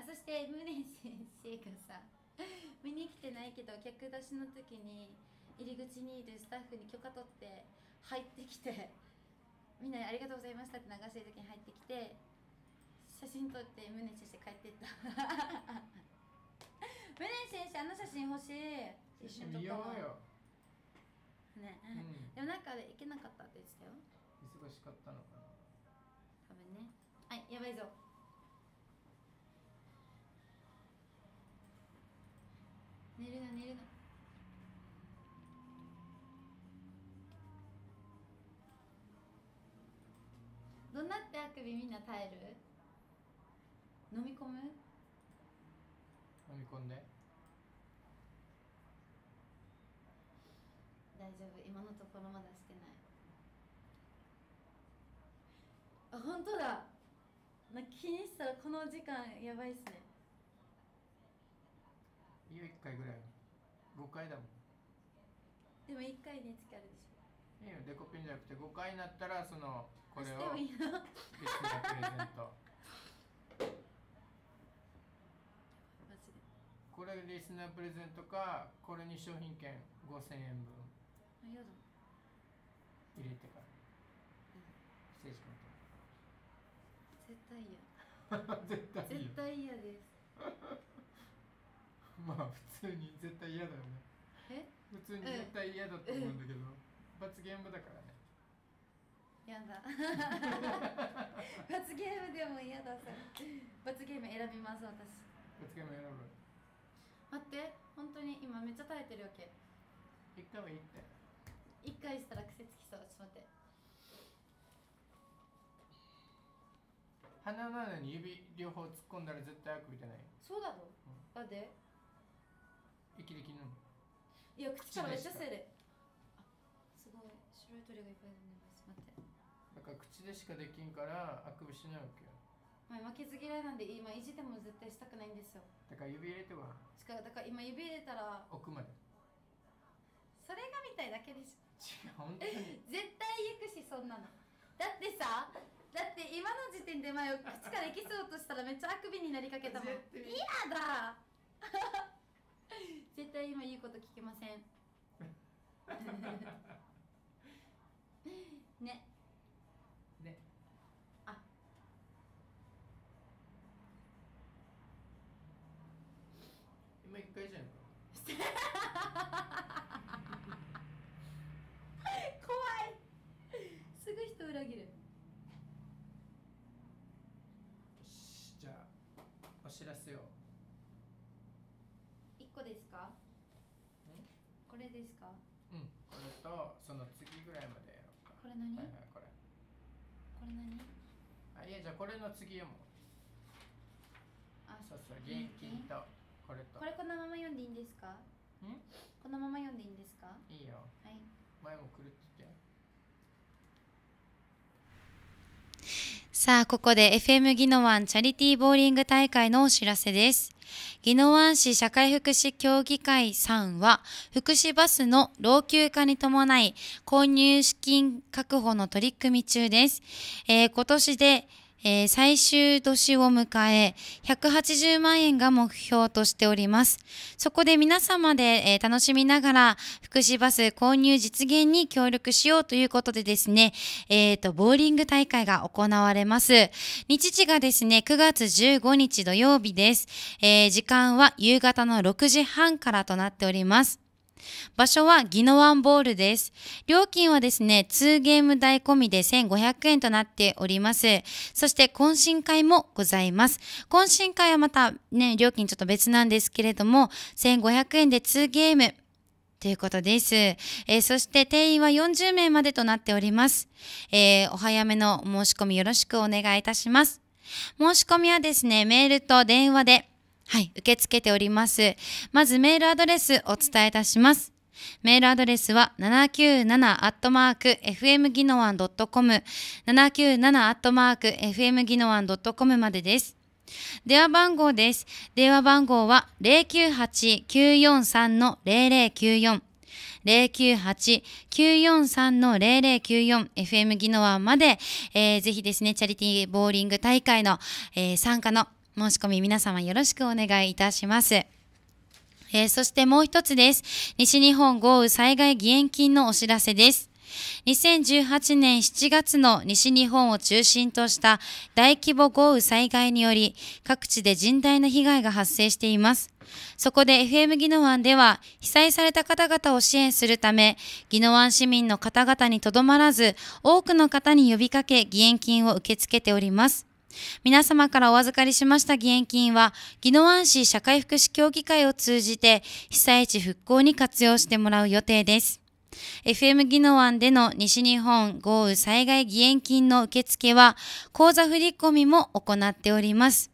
B: そして宗先生がさ見に来てないけど客出しの時に入り口にいるスタッフに許可取って入ってきてみんなに「ありがとうございました」って流してる時に入ってきて写真撮って宗先生帰ってった宗 [laughs] 先生あの写真欲しい一緒によね、うん、でもな行けなかったって言ってたよ
A: 忙しかったのかな
B: 多分ねはいやばいぞ寝るな寝るなどんなってあくびみんな耐える飲み込む飲み込んで丈夫今のところまだしてないあ本当だな気にしたらこの時間やばいっすね
A: いいよ1回ぐらい5回だもん
B: でも1回につきあるでしょ
A: いいよデコピンじゃなくて5回になったらそのこれをいいな
B: プレゼントマジで
A: これリスナープレゼントかこれに商品券5000円分何だ入れてから、う
B: ん、静止君と絶対嫌絶対嫌絶対嫌です
A: まあ普通に絶
B: 対嫌だよねえ普通に絶対嫌だと思うんだけど、うん、罰ゲームだからね嫌だ罰ゲームでも嫌ださ罰ゲーム選びます私
A: 罰ゲーム選ぶ
B: 待って本当に今めっちゃ耐えてるわけ
A: 一回はいいって
B: 一回したら癖つきそうちょっと待って
A: 鼻の穴に指両方突っ込んだら絶対悪みたいないそうだろ、うん、なんで息できんのいや口からめっちゃせ
B: るすごい白い鳥がいっぱい飛んでます待
A: ってだから口でしかできんからあくびしないわけよ
B: は負けず嫌いなんで今いじっても絶対したくないんですよ
A: だから指入れては
B: しかだから今指入れたら奥までそれがみたいだけでしょ違
A: う本当に
B: 絶対行くしそんなのだってさだって今の時点で前を口からいきそうとしたらめっちゃあくびになりかけたもん嫌だ [laughs] 絶対今言うこと聞けません [laughs] ねねあ
A: 今一回じゃんか
B: [laughs] ですか
A: うんこれとその次ぐらいまでやろうかこれ何はいはいこれこれ何あいやじゃあこれの次読もう
B: あそうそう現金とこれとこれこのまま読んでいいんですかんこのまま読んでいいんですかいいよはい前も狂っさあ、ここで FM ギノワンチャリティーボーリング大会のお知らせです。宜野湾市社会福祉協議会さんは、福祉バスの老朽化に伴い、購入資金確保の取り組み中です。えー、今年でえー、最終年を迎え、180万円が目標としております。そこで皆様で、えー、楽しみながら、福祉バス購入実現に協力しようということでですね、えっ、ー、と、ボーリング大会が行われます。日時がですね、9月15日土曜日です。え時間は夕方の6時半からとなっております。場所はギノワンボールです。料金はですね、2ゲーム代込みで1500円となっております。そして懇親会もございます。懇親会はまたね、料金ちょっと別なんですけれども、1500円で2ゲーム。ということです。えー、そして定員は40名までとなっております。えー、お早めの申し込みよろしくお願いいたします。申し込みはですね、メールと電話ではい、受け付けております。まずメールアドレスお伝えいたします。メールアドレスは 797-fmginoan.com 797-fmginoan.com までです。電話番号です。電話番号は098-943-0094 098-943-0094FM ギノワまで、えー、ぜひですね、チャリティーボーリング大会の、えー、参加の申し込み皆様よろしくお願いいたします。えー、そしてもう一つです。西日本豪雨災害義援金のお知らせです。2018年7月の西日本を中心とした大規模豪雨災害により各地で甚大な被害が発生しています。そこで FM 宜野湾では被災された方々を支援するため、宜野湾市民の方々にとどまらず、多くの方に呼びかけ義援金を受け付けております。皆様からお預かりしました義援金は、宜野湾市社会福祉協議会を通じて、被災地復興に活用してもらう予定です。FM 宜野湾での西日本豪雨災害義援金の受付は、口座振込も行っております。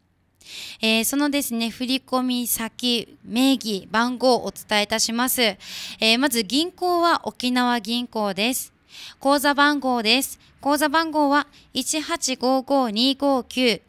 B: えー、そのですね、振込先、名義、番号をお伝えいたします。えー、まず銀行は沖縄銀行です。口座番号です。口座番号は1855259。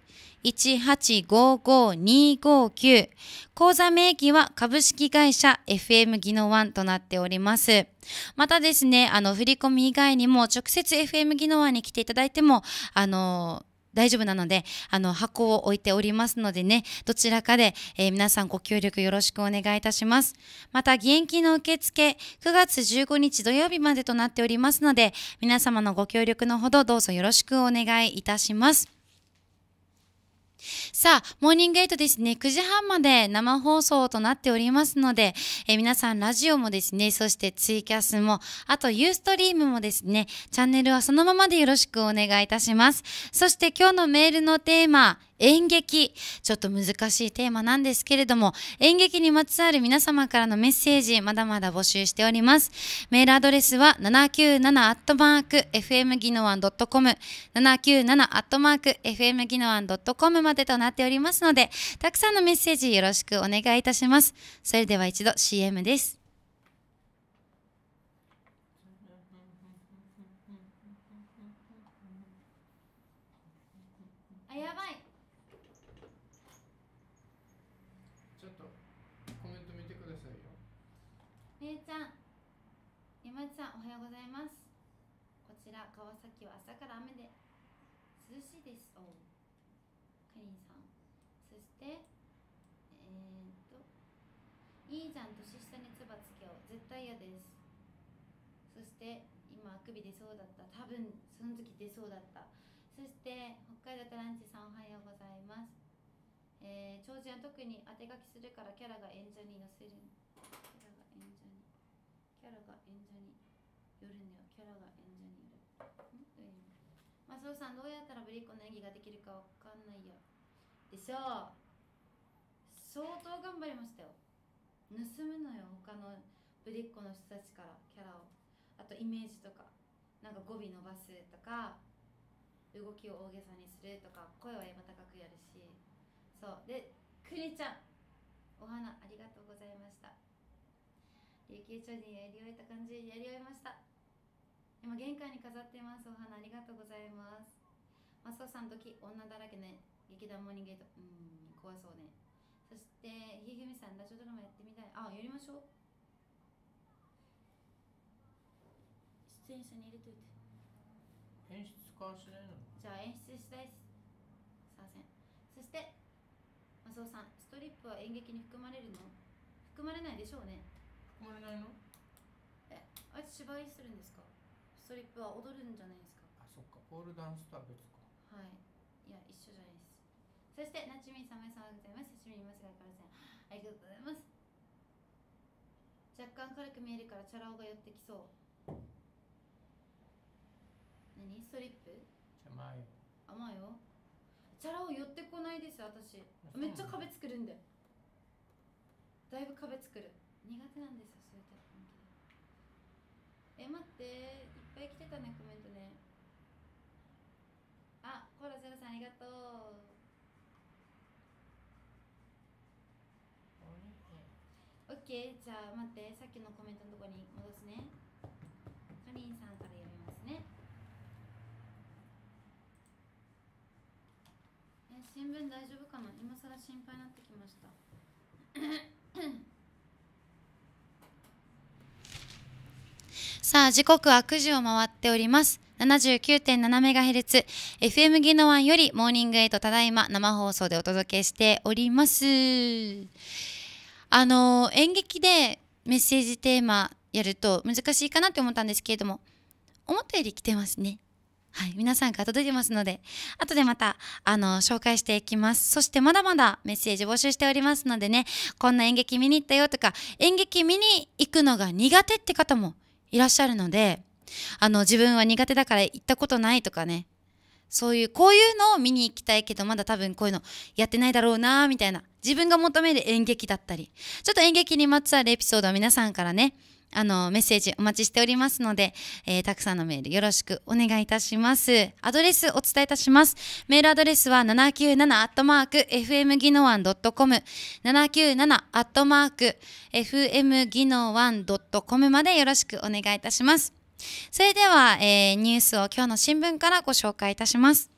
B: 1855259口座名義は株式会社 FM 技能ンとなっております。またですね、あの、振込以外にも直接 FM 技能ンに来ていただいても、あの大丈夫なので、あの、箱を置いておりますのでね、どちらかで、えー、皆さんご協力よろしくお願いいたします。また、義援金の受付、9月15日土曜日までとなっておりますので、皆様のご協力のほどどうぞよろしくお願いいたします。さあ、モーニングエイトですね、9時半まで生放送となっておりますので、え皆さんラジオもですね、そしてツイキャスも、あとユーストリームもですね、チャンネルはそのままでよろしくお願いいたします。そして今日のメールのテーマ、演劇ちょっと難しいテーマなんですけれども演劇にまつわる皆様からのメッセージまだまだ募集しておりますメールアドレスは 797-fmginoan.com 797-fmginoan.com までとなっておりますのでたくさんのメッセージよろしくお願いいたしますそれでは一度 CM です出そうだったそして北海道タランチさんおはようございます、えー、長寿は特に当て書きするからキャラが演者に寄せるキャラが演者にキャラが演者によるんだよキャラが演者に寄るんまあそうさんどうやったらぶりっ子の演技ができるかわかんないよでしょう相当頑張りましたよ盗むのよ他のぶりっ子の人たちからキャラをあとイメージとかなんか語尾伸ばすとか動きを大げさにするとか声は山高くやるしそうでくにちゃんお花ありがとうございました琉球町にやり終えた感じやり終えました今玄関に飾ってますお花ありがとうございますマスコさん時女だらけね劇団モーニングゲートうん怖そうねそしてひふみさんラジオドラマやってみたいあやりましょう出演者に入れといて演出かしないのじゃあ演出したいですさあせんそしてマスオさんストリップは演劇に含まれるの含まれないでしょうね含まれないのえあいつ芝居するんですかストリップは踊るんじゃないですか
A: あそっかポールダンスとは別か
B: はいいや一緒じゃないですそしてなちみんさまさんあございますしますがかありがとうございます若干軽く見えるからチャラ男が寄ってきそう何ストリップ甘いよ甘いよチャラを寄ってこないです私めっちゃ壁作るんでだいぶ壁作る苦手なんですよそういたタイでえ待っていっぱい来てたねコメントねあコラゼロさんありがとうオッケーじゃあ待ってさっきのコメントのとこに新聞大丈夫かな今さら心配になってきました [coughs] さあ時刻は9時を回っております79.7メガヘルツ FM ギノワンよりモーニングエイトただいま生放送でお届けしておりますあの演劇でメッセージテーマやると難しいかなって思ったんですけれども思ったより来てますねはい、皆さんから届いてますので、後でまた、あの、紹介していきます。そしてまだまだメッセージ募集しておりますのでね、こんな演劇見に行ったよとか、演劇見に行くのが苦手って方もいらっしゃるので、あの、自分は苦手だから行ったことないとかね、そういう、こういうのを見に行きたいけど、まだ多分こういうのやってないだろうなみたいな、自分が求める演劇だったり、ちょっと演劇にまつわるエピソードは皆さんからね、あの、メッセージお待ちしておりますので、えー、たくさんのメールよろしくお願いいたします。アドレスお伝えいたします。メールアドレスは 797-fmginoan.com、797-fmginoan.com までよろしくお願いいたします。それでは、えー、ニュースを今日の新聞からご紹介いたします。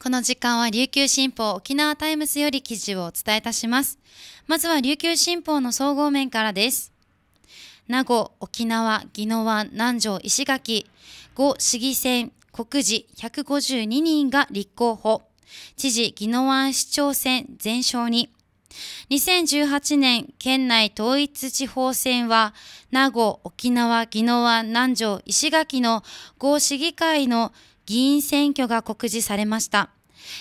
B: この時間は琉球新報沖縄タイムスより記事をお伝えいたします。まずは琉球新報の総合面からです。名護、沖縄、宜野湾、南城、石垣、五市議選、国事152人が立候補。知事、宜野湾市長選全勝に。2018年県内統一地方選は名護、沖縄、宜野湾、南城、石垣の合市議会の議員選挙が告示されました。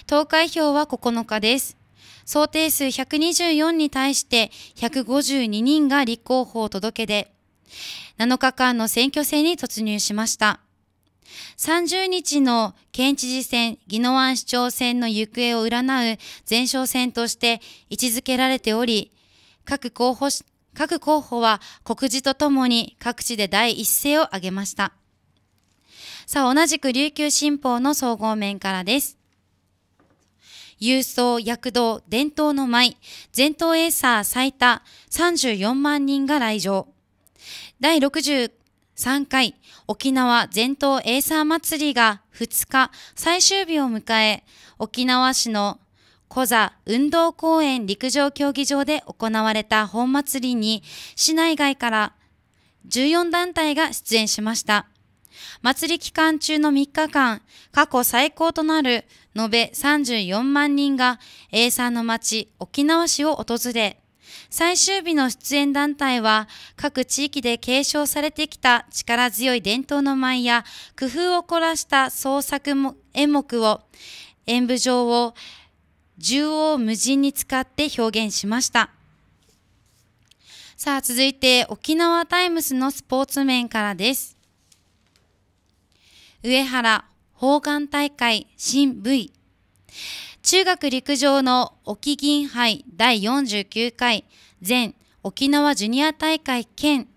B: 投開票は9日です。想定数124に対して152人が立候補を届け出、7日間の選挙戦に突入しました。30日の県知事選、宜野湾市長選の行方を占う前哨戦として位置づけられており、各候補、各候補は告示とともに各地で第一声を挙げました。さあ、同じく琉球新報の総合面からです。郵送、躍動、伝統の舞、全島エーサー最多34万人が来場。第63回沖縄全島エーサー祭りが2日最終日を迎え、沖縄市の小座運動公園陸上競技場で行われた本祭りに市内外から14団体が出演しました。祭り期間中の3日間、過去最高となる延べ34万人が A さんの町沖縄市を訪れ、最終日の出演団体は各地域で継承されてきた力強い伝統の舞や工夫を凝らした創作演目を演舞場を縦横無尽に使って表現しました。さあ続いて沖縄タイムスのスポーツ面からです。上原砲丸大会新 V 中学陸上の沖銀杯第49回全沖縄ジュニア大会県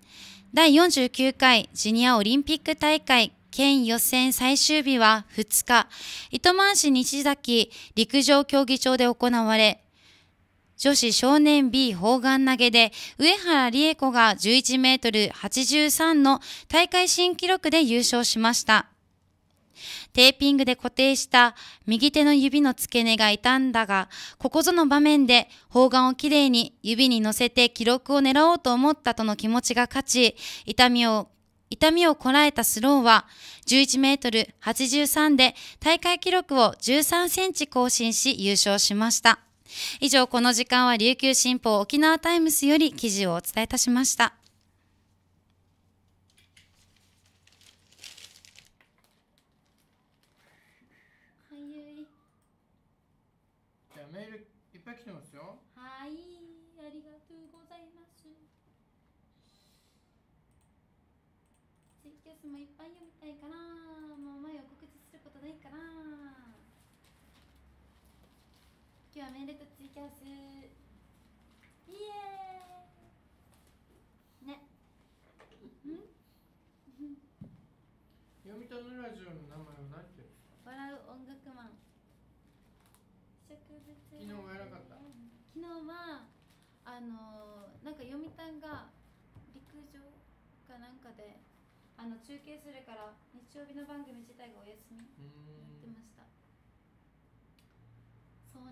B: 第49回ジュニアオリンピック大会県予選最終日は2日、糸満市西崎陸上競技場で行われ、女子少年 B 砲丸投げで上原理恵子が11メートル83の大会新記録で優勝しました。テーピングで固定した右手の指の付け根が傷んだが、ここぞの場面で方眼をきれいに指に乗せて記録を狙おうと思ったとの気持ちが勝ち、痛みを痛みをこらえたスローは11メートル83で大会記録を13センチ更新し優勝しました。以上、この時間は琉球新報沖縄タイムスより記事をお伝えいたしました。ーメンレッドツイキャスイエーイねうん [laughs]
A: 読谷ラジオの名前は何て
B: 笑う音楽マン植物昨日は偉かった昨日はあのー、なんか読谷が陸上かなんかであの中継するから日曜日の番組自体がお休みやってました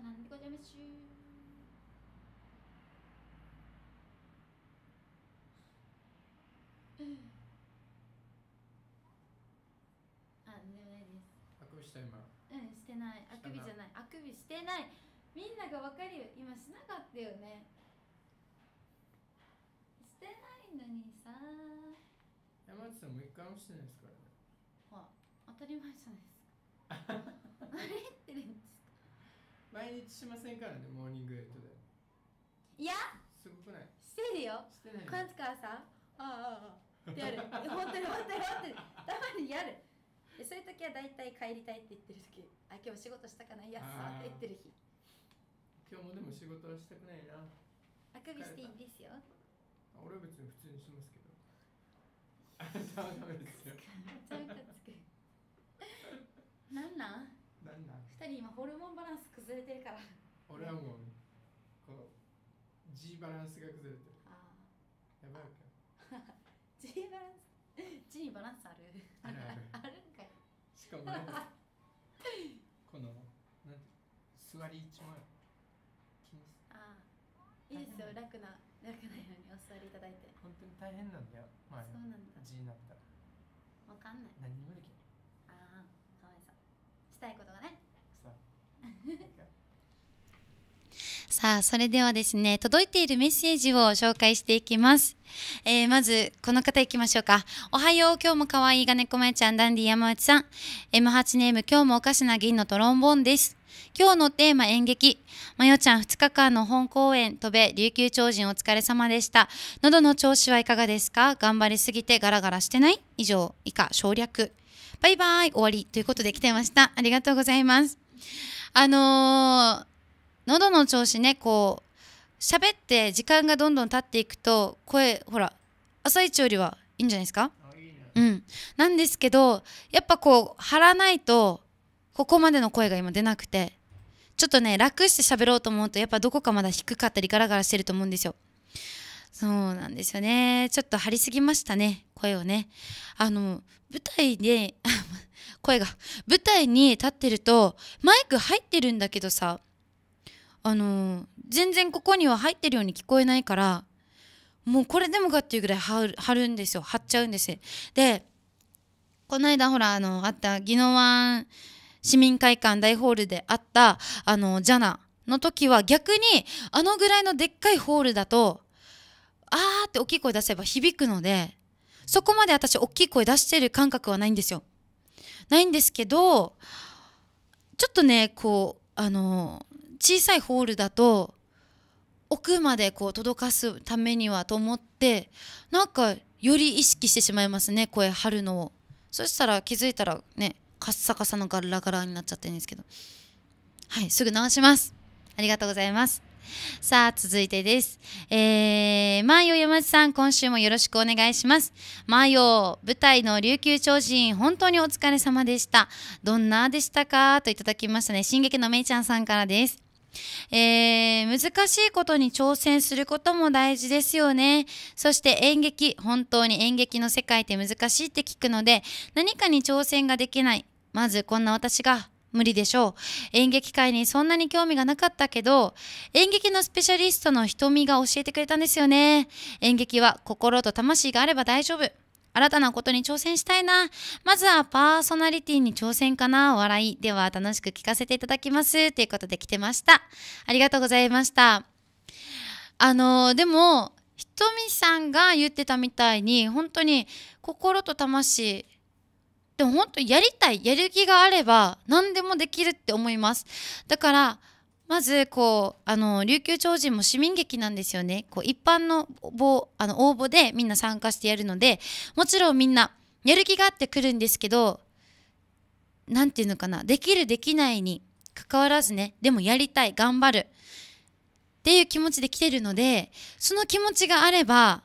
B: なん하나님꺼져매시あ、眠いです
A: あくびした今うん、してないあくびじゃ
B: ないあくびしてないみんながわかるよ今しなかったよねしてないのにさ
A: 山内さんも一回もしてないですからね
B: ほ当たり前じゃないですかあれ [laughs] ってね
A: 毎日しませんからねモーニングエイトで
B: いやすごくないしてるよしてないカンツカワさんあああ
A: あってやる [laughs] 本当に本当に本当
B: にたまにやるでそういう時は大体帰りたいって言ってる時あ今日仕事したかないやつさって言ってる日
A: 今日もでも仕事はしたくないなあくびしていいんですよ俺は別に普通にしますけどあ [laughs] [laughs] ダメですよちゃんかつ
B: くなんなん何な2人今ホルモンバランス崩れてるから
A: 俺はもうこの G バランスが崩れてるああやばいか [laughs]
B: G バランス G にバランスある [laughs] あるんかいしかもこ
A: のなんて座り一枚あ気にす
B: ああいいですよ楽な楽なようにお座りいただいて本当に
A: 大変なんだよ前そうなんだ G になったら
B: わかんない何にもしたいことがね。[laughs] さあ、それではですね、届いているメッセージを紹介していきます。えー、まず、この方いきましょうか。おはよう、今日も可愛いがねこまえちゃん、ダンディ山内さん。M8 ネーム、今日もおかしな銀のトロンボーンです。今日のテーマ演劇。まよちゃん2日間の本公演、飛べ、琉球超人お疲れ様でした。喉の調子はいかがですか頑張りすぎてガラガラしてない以上、以下、省略。バイバイ終わりということで来てました。ありがとうございます。あのー、喉の調子ね、こう、喋って時間がどんどん経っていくと、声、ほら、朝一よりはいいんじゃないですかうん。なんですけど、やっぱこう、張らないと、ここまでの声が今出なくて、ちょっとね、楽して喋ろうと思うと、やっぱどこかまだ低かったりガラガラしてると思うんですよ。そうなんですよね。ちょっと張りすぎましたね。声をねあの舞台で [laughs] 声が舞台に立ってるとマイク入ってるんだけどさあの全然ここには入ってるように聞こえないからもうこれでもかっていうぐらい貼るんですよ貼っちゃうんですでこの間ほらあのあった宜野湾市民会館大ホールであったあのジャナの時は逆にあのぐらいのでっかいホールだとあーって大きい声出せば響くのでそこまで私大きい声出してる感覚はないんですよ。ないんですけどちょっとねこうあの小さいホールだと奥までこう届かすためにはと思ってなんかより意識してしまいますね声張るのをそしたら気づいたらねカッサカサのガラガラになっちゃってるんですけどはいすぐ直しますありがとうございますさあ、続いてです。えー、万葉山地さん、今週もよろしくお願いします。万葉、舞台の琉球超人、本当にお疲れ様でした。どんなでしたかといただきましたね。進撃のめいちゃんさんからです。えー、難しいことに挑戦することも大事ですよね。そして演劇、本当に演劇の世界って難しいって聞くので、何かに挑戦ができない。まずこんな私が無理でしょう。演劇界にそんなに興味がなかったけど、演劇のスペシャリストの瞳が教えてくれたんですよね。演劇は心と魂があれば大丈夫。新たなことに挑戦したいな。まずはパーソナリティに挑戦かな。笑い。では楽しく聞かせていただきます。ということで来てました。ありがとうございました。あのー、でも、ひとみさんが言ってたみたいに、本当に心と魂でも本当やりたいやる気があれば何でもできるって思いますだからまずこうあの琉球超人も市民劇なんですよねこう一般のあの応募でみんな参加してやるのでもちろんみんなやる気があってくるんですけど何て言うのかなできるできないにかかわらずねでもやりたい頑張るっていう気持ちで来てるのでその気持ちがあれば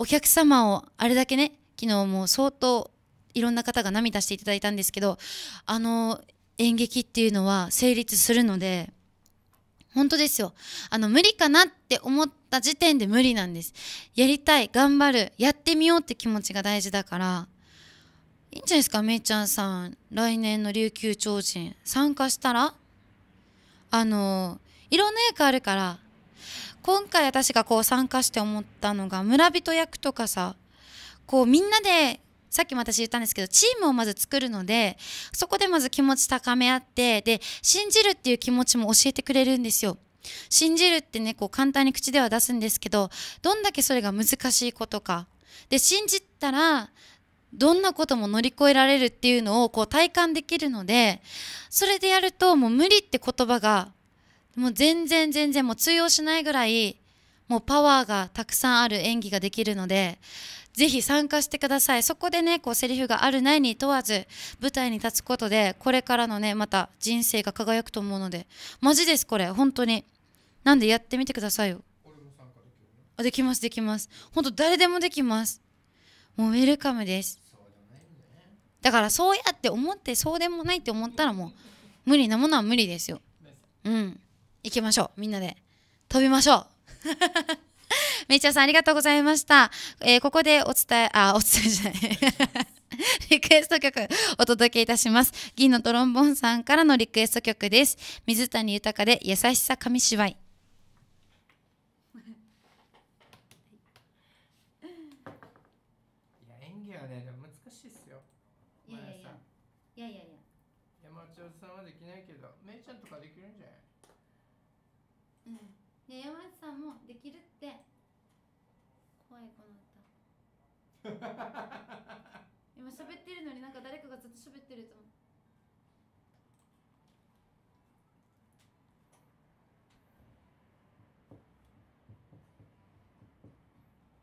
B: お客様をあれだけね昨日も相当いろんな方が涙していただいたんですけどあの演劇っていうのは成立するので本当ですよあの無理かなって思った時点で無理なんですやりたい頑張るやってみようって気持ちが大事だからいいんじゃないですかめいちゃんさん来年の琉球超人参加したらあのいろんな役あるから今回私がこう参加して思ったのが村人役とかさこうみんなでさっきも私言ったんですけどチームをまず作るのでそこでまず気持ち高め合ってで信じるっていう気持ちも教えてくれるんですよ。信じるってねこう簡単に口では出すんですけどどんだけそれが難しいことかで信じたらどんなことも乗り越えられるっていうのをこう体感できるのでそれでやるともう無理って言葉がもう全然全然もう通用しないぐらいもうパワーがたくさんある演技ができるのでぜひ参加してくださいそこでねこうセリフがあるないに問わず舞台に立つことでこれからのねまた人生が輝くと思うのでマジですこれ本当になんでやってみてくださいよあできますできます本当誰でもできますもうウェルカムですだからそうやって思ってそうでもないって思ったらもう無理なものは無理ですようん行きましょうみんなで飛びましょう [laughs] [laughs] めいちゃんさんありがとうございました。えー、ここでお伝え、あ、お伝えじゃない。[laughs] リクエスト曲お届けいたします。銀のトロンボンさんからのリクエスト曲です。水谷豊で優しさ紙芝居。今喋ってるのになんか誰かがずっと喋ってると思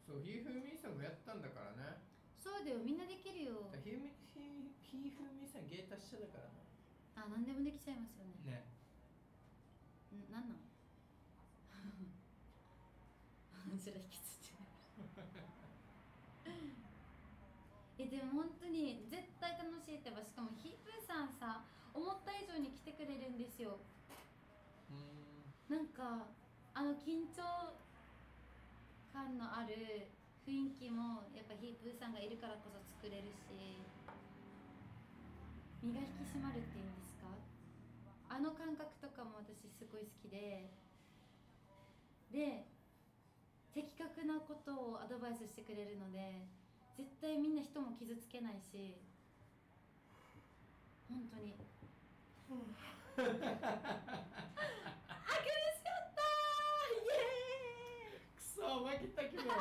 A: うそうひふみさんもやったんだからね
B: そうだよみんなできるよひふみーふ
A: みさん芸達者だからな
B: あ何でもできちゃいますよねねんなんなん面白 [laughs] [laughs] 引きつえでも本当に絶対楽しいってばしかもヒープさんさ思った以上に来てくれるんですよなんかあの緊張感のある雰囲気もやっぱヒープーさんがいるからこそ作れるし身が引き締まるっていうんですかあの感覚とかも私すごい好きでで的確なことをアドバイスしてくれるので絶対みんな人も傷つけないし本当にあけにしよったイエーイくそ負けたけど [laughs]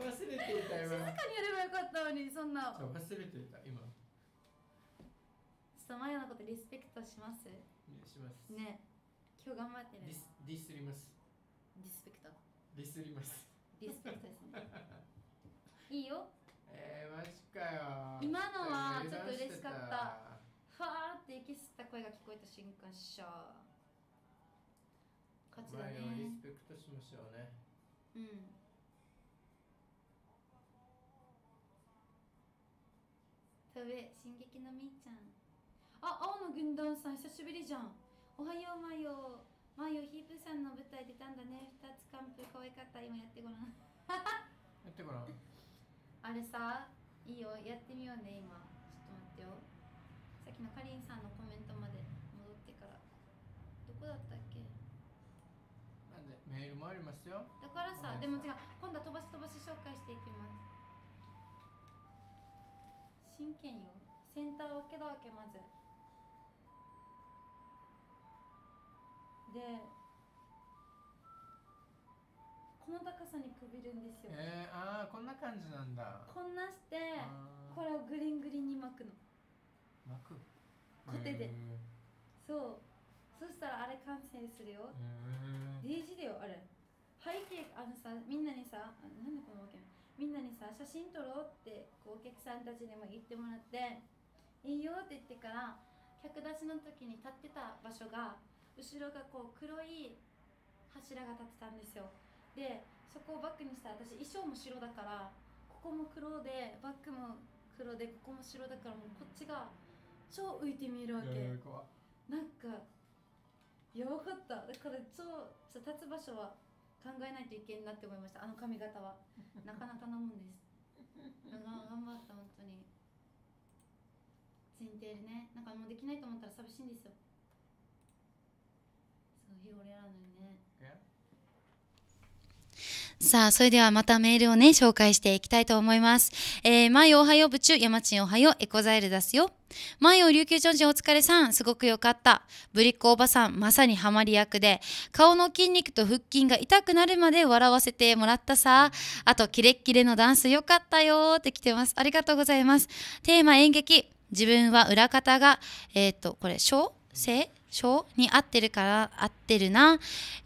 B: 忘れていた今静かにやればよかったのにそんなそう
A: 忘れていた今ちょ
B: っとマヤのことリスペクトしますねしますね今日頑張ってねディス
A: ディスりますリスペクトディスります
B: リスペクトですねいいよ
A: マジかよ今のはちょっと嬉しかった
B: ふわーって息吸った声が聞こえた瞬間シャー勝ちだねリ
A: スペクトしましょうね
B: うんとべ進撃のみーちゃんあ青の軍団さん久しぶりじゃんおはようまよまよヒープさんの舞台出たんだね2つ完封かわいかった今やってごらんや
A: ってごらん
B: あれさいいよやってみようね今ちょっと待ってよさっきのかりんさんのコメントまで戻ってからどこだったっけな
A: んでメールもありますよだからさでも違う
B: 今度は飛ばし飛ばし紹介していきます真剣よセンター分けだわけまずでこの高さにくびるんですよえ
A: ー、ああこんな感じなんだ
B: こんなしてこれをグリングリンに巻くの巻くコテで、えー、そうそしたらあれ完成するよ、えー、大事だよあれ背景あのさみんなにさなんでこのわけみんなにさ写真撮ろうってこうお客さんたちにも言ってもらっていいよって言ってから客出しの時に立ってた場所が後ろがこう黒い柱が立ってたんですよでそこをバックにしたら私衣装も白だからここも黒でバックも黒でここも白だからもうこっちが超浮いて見えるわけなんかやばかっただから超立つ場所は考えないといけんなって思いましたあの髪型は [laughs] なかなかなもんです頑張った本当にツインねなんかもうできないと思ったら寂しいんですよそう日俺らのにねさあ、それではまたメールをね、紹介していきたいと思います。えー、イおはよう部中、山ちんおはよう、エコザイル出すよ。イを琉球ジョンジお疲れさん、すごくよかった。ぶりっ子おばさん、まさにハマり役で、顔の筋肉と腹筋が痛くなるまで笑わせてもらったさ。あと、キレッキレのダンスよかったよって来てます。ありがとうございます。テーマ演劇。自分は裏方が、えっ、ー、と、これ、小生に合ってるから合ってるな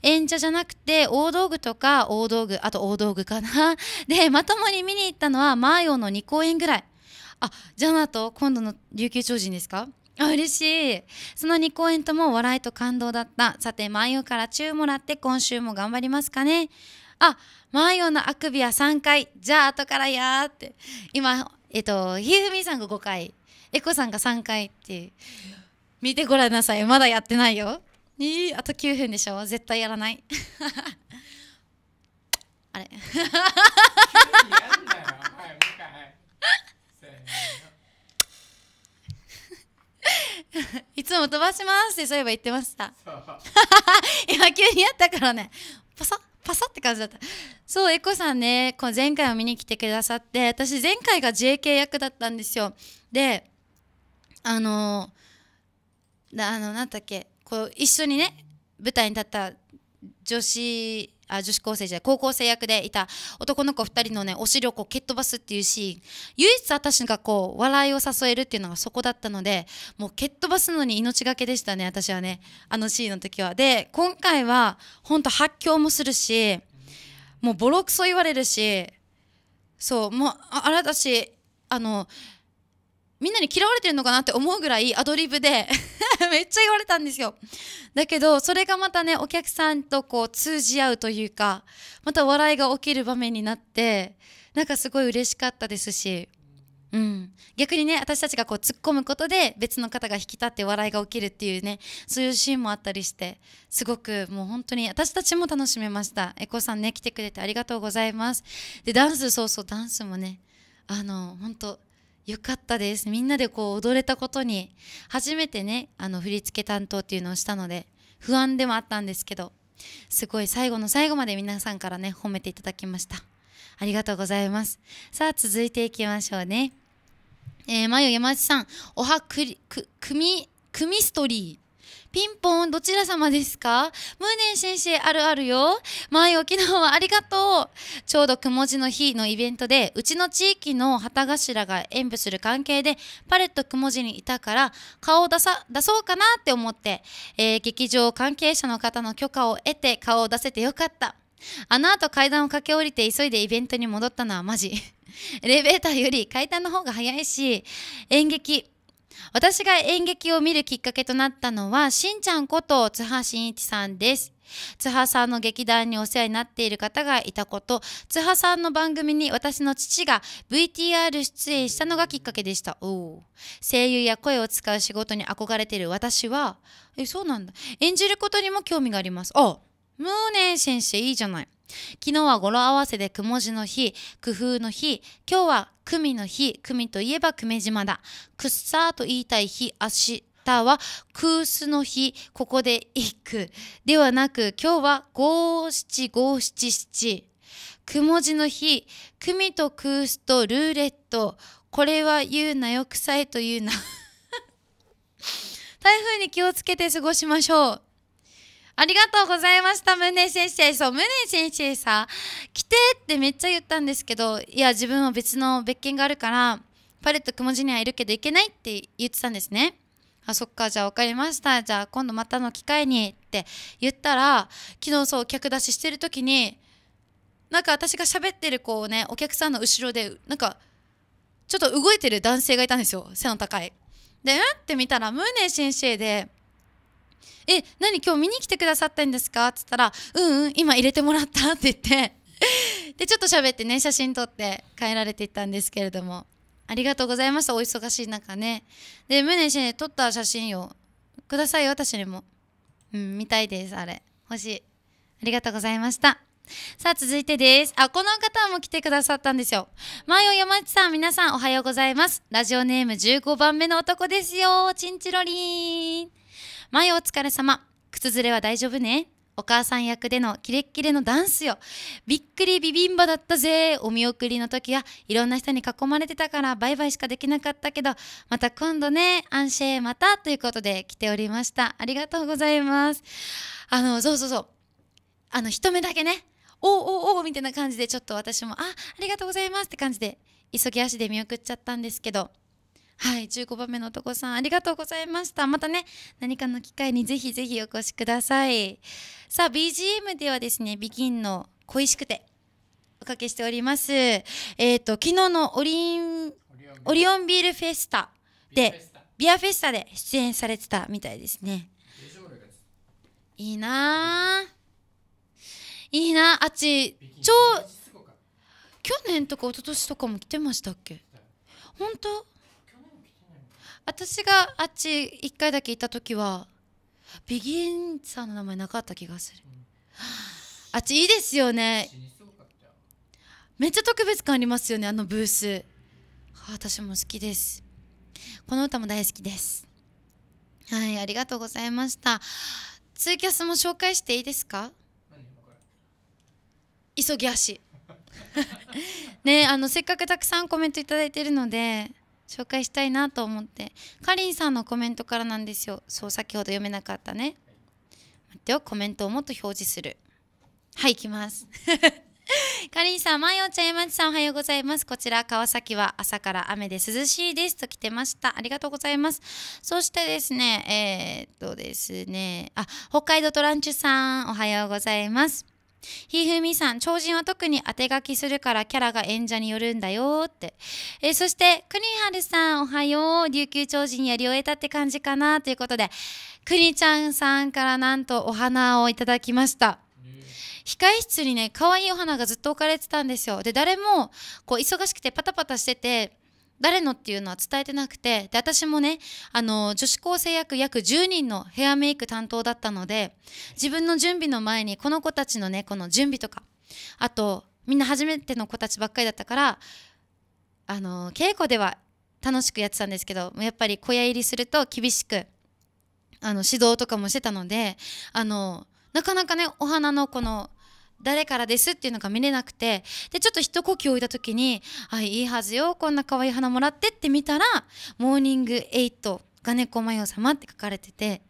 B: 演者じゃなくて大道具とか大道具あと大道具かな [laughs] でまともに見に行ったのはマーヨの2公演ぐらいあじゃなと今度の琉球超人ですかあ嬉しいその2公演とも笑いと感動だったさてマーヨからチューもらって今週も頑張りますかねあマーヨのあくびは3回じゃあ後からやーって今えっとひふみさんが5回えこさんが3回っていう見てごらんなさいまだやってないよえあと9分でしょ絶対やらない [laughs] あれ [laughs] いつも飛ばしますってそう [laughs] いえば言ってました今急にやったからねパサッパサって感じだったそうエコさんねこう前回を見に来てくださって私前回が JK 役だったんですよであのーあのだっけこう一緒にね舞台に立った女子あ女子高生じゃない高校生役でいた男の子2人のねお尻をこう蹴っ飛ばすっていうシーン唯一私がこう笑いを誘えるっていうのがそこだったのでもう蹴っ飛ばすのに命がけでしたね私はねあのシーンの時はで今回は本当発狂もするしもうボロクソ言われるしそうもうあれたしあのみんなに嫌われてるのかなって思うぐらいアドリブで [laughs] めっちゃ言われたんですよ。だけど、それがまたね、お客さんとこう通じ合うというか、また笑いが起きる場面になって、なんかすごい嬉しかったですし、うん。逆にね、私たちがこう突っ込むことで別の方が引き立って笑いが起きるっていうね、そういうシーンもあったりして、すごくもう本当に私たちも楽しめました。エコさんね、来てくれてありがとうございます。で、ダンス、そうそう、ダンスもね、あの、本当よかったです。みんなでこう踊れたことに、初めてね、あの振り付け担当っていうのをしたので、不安でもあったんですけど、すごい最後の最後まで皆さんからね、褒めていただきました。ありがとうございます。さあ、続いていきましょうね。えー、まゆ山内さん、おはくり、く、くみ、くみストリー。ピンポン、どちら様ですかムーネン先生、あるあるよ。前沖縄ありがとう。ちょうどくも字の日のイベントで、うちの地域の旗頭が演舞する関係で、パレットくも字にいたから、顔を出さ、出そうかなって思って、えー、劇場関係者の方の許可を得て顔を出せてよかった。あの後階段を駆け下りて急いでイベントに戻ったのはマジ。[laughs] エレベーターより階段の方が早いし、演劇、私が演劇を見るきっかけとなったのは、しんちゃんこと津波真一さんです。津波さんの劇団にお世話になっている方がいたこと、津波さんの番組に私の父が VTR 出演したのがきっかけでした。声優や声を使う仕事に憧れている私は、え、そうなんだ。演じることにも興味があります。あ、ムーネン先生いいじゃない。昨日は語呂合わせでくも字の日、工夫の日、今日はくみの日、くみといえば久米島だ。くっさーと言いたい日、明日は空数の日、ここでいく。ではなく、今日は五七五七七。くも字の日、くみと空数とルーレット。これは言うなよ、臭いというな。台 [laughs] 風に気をつけて過ごしましょう。ありがとうございました、ムネ先生。そう、ムネ先生さ、来てってめっちゃ言ったんですけど、いや、自分は別の別件があるから、パレットくもじにはいるけど行けないって言ってたんですね。あ、そっか、じゃあ分かりました。じゃあ今度またの機会にって言ったら、昨日そう、客出ししてる時に、なんか私が喋ってる子をね、お客さんの後ろで、なんか、ちょっと動いてる男性がいたんですよ。背の高い。で、うんって見たら、ムネ先生で、え、何今日見に来てくださったんですか?」っつったら「うんうん今入れてもらった」って言って [laughs] でちょっと喋ってね写真撮って帰られていったんですけれどもありがとうございましたお忙しい中ねでムネ氏ね撮った写真をください私にもうん見たいですあれ欲しいありがとうございましたさあ、続いてです。あ、この方も来てくださったんですよ。マヨ山内さん、皆さんおはようございます。ラジオネーム15番目の男ですよ。チンチロリン。前お疲れ様。靴ずれは大丈夫ね。お母さん役でのキレッキレのダンスよ。びっくりビビンバだったぜ。お見送りの時はいろんな人に囲まれてたからバイバイしかできなかったけど、また今度ね、安心またということで来ておりました。ありがとうございます。あの、そうそうそう。あの、一目だけね、おおおみたいな感じでちょっと私も、あ、ありがとうございますって感じで、急ぎ足で見送っちゃったんですけど、はい、15番目の男さんありがとうございました。またね、何かの機会にぜひぜひお越しください。さあ、BGM ではですね、begin の恋しくておかけしております。えっ、ー、と、昨日のオリン、オリオンビールフェスタで、ビアフェスタで出演されてたみたいですね。いいなぁ。いいなあっち、超、去年とか一昨年とかも来てましたっけ本当私があっち1回だけ行った時はビギンさんの名前なかった気がする、うん、あっちいいですよねめっちゃ特別感ありますよねあのブース私も好きですこの歌も大好きですはいありがとうございましたツイキャスも紹介していいですか急ぎ足 [laughs] ねあのせっかくたくさんコメント頂いてるので紹介したいなと思ってかりんさんのコメントからなんですよそう先ほど読めなかったね待ってよコメントをもっと表示するはい行きます [laughs] かりんさん、まよちゃん、まちさん、おはようございます。こちら、川崎は朝から雨で涼しいですと来てました。ありがとうございます。そしてですね、えー、っとですね、あ、北海道トランチュさん、おはようございます。ひふみさん、超人は特に当て書きするからキャラが演者によるんだよって。えー、そして、くにはるさん、おはよう。琉球超人やり終えたって感じかなということで、くにちゃんさんからなんとお花をいただきました。控え室にね、可愛いお花がずっと置かれてたんですよ。で、誰も、こう、忙しくてパタパタしてて、誰のっていうのは伝えてなくてで私もねあの女子高生約約10人のヘアメイク担当だったので自分の準備の前にこの子たちのねこの準備とかあとみんな初めての子たちばっかりだったからあの稽古では楽しくやってたんですけどやっぱり小屋入りすると厳しくあの指導とかもしてたのであのなかなかねお花のこの誰からですっていうのが見れなくてでちょっと一呼吸置いた時に「あいいはずよこんな可愛い花もらって」って見たら「モーニングエイトが猫マヨ様」って書かれてて。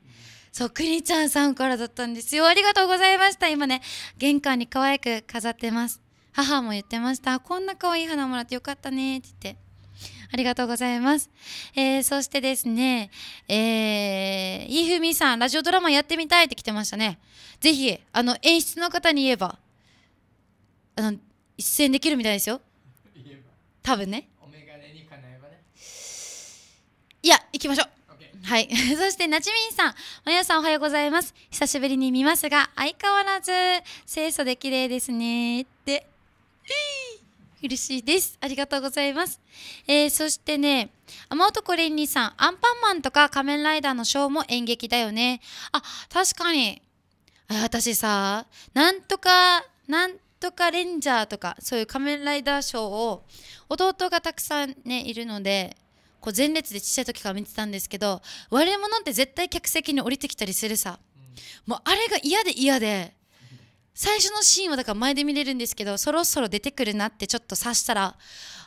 B: そう、くにちゃんさんからだったんですよ。ありがとうございました。今ね、玄関に可愛く飾ってます。母も言ってました。こんな可愛い花もらってよかったねって言って。ありがとうございます。えー、そしてですね、えー、いふみさん、ラジオドラマやってみたいって来てましたね。ぜひ、あの、演出の方に言えば、あの、出演できるみたいですよ。多分ね。ね。いや、行きましょう。はい。[laughs] そして、なちみんさん。まやさんおはようございます。久しぶりに見ますが、相変わらず、清楚で綺麗ですね。って。嬉しいです。ありがとうございます。えー、そしてね、雨男レンニさん、アンパンマンとか仮面ライダーのショーも演劇だよね。あ、確かに。私さ、なんとか、なんとかレンジャーとか、そういう仮面ライダーショーを、弟がたくさんね、いるので、こう前列で小さい時から見てたんですけど、割者って絶対客席に降りてきたりするさ。もうあれが嫌で嫌で、最初のシーンはだから前で見れるんですけどそろそろ出てくるなってちょっと察したら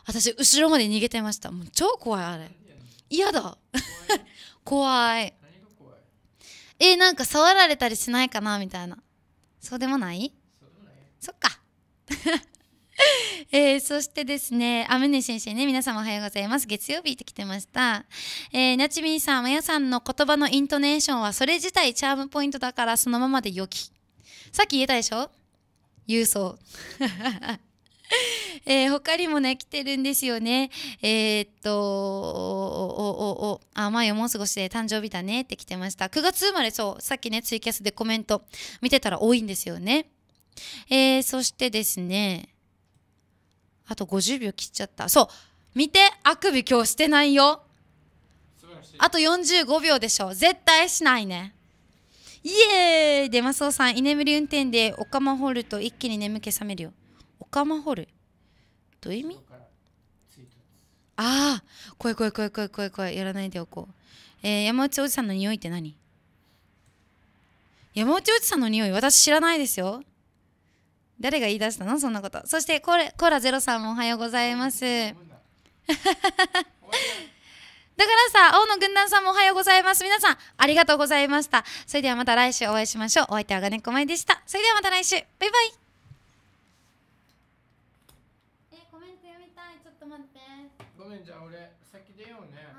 B: 私後ろまで逃げてましたもう超怖いあれ嫌だ [laughs] 怖いえー、なんか触られたりしないかなみたいなそうでもないそっか [laughs] えー、そしてですね、アムネ先生ね、皆さんおはようございます。月曜日って来てました。えー、なちみんさん、まやさんの言葉のイントネーションは、それ自体チャームポイントだから、そのままで良き。さっき言えたでしょ郵送。[laughs] えー、他にもね、来てるんですよね。えー、っと、お、お、お、あ、まよもう少しで誕生日だねって来てました。9月生まれ、そう、さっきね、ツイキャスでコメント見てたら多いんですよね。えー、そしてですね、あと50秒切っちゃった。そう、見て、あくび今日してないよ。あと45秒でしょ。絶対しないね。イエーイでマスオさん居眠り運転でオカマ掘ると一気に眠気覚めるよオカマ掘るどういう意味ああ怖い怖い怖い怖い怖い怖いやらないでおこう、えー、山内おじさんの匂いって何山内おじさんの匂い私知らないですよ誰が言い出したのそんなことそしてコーコーラゼロさんもおはようございますだからさ、青の軍団さんもおはようございます。皆さん、ありがとうございました。それではまた来週お会いしましょう。お相手はがねこまいでした。それではまた来週。バイバイ。え、コメント読みたい。ちょっと待って。
A: ごめん、じゃあ俺、先出ようね。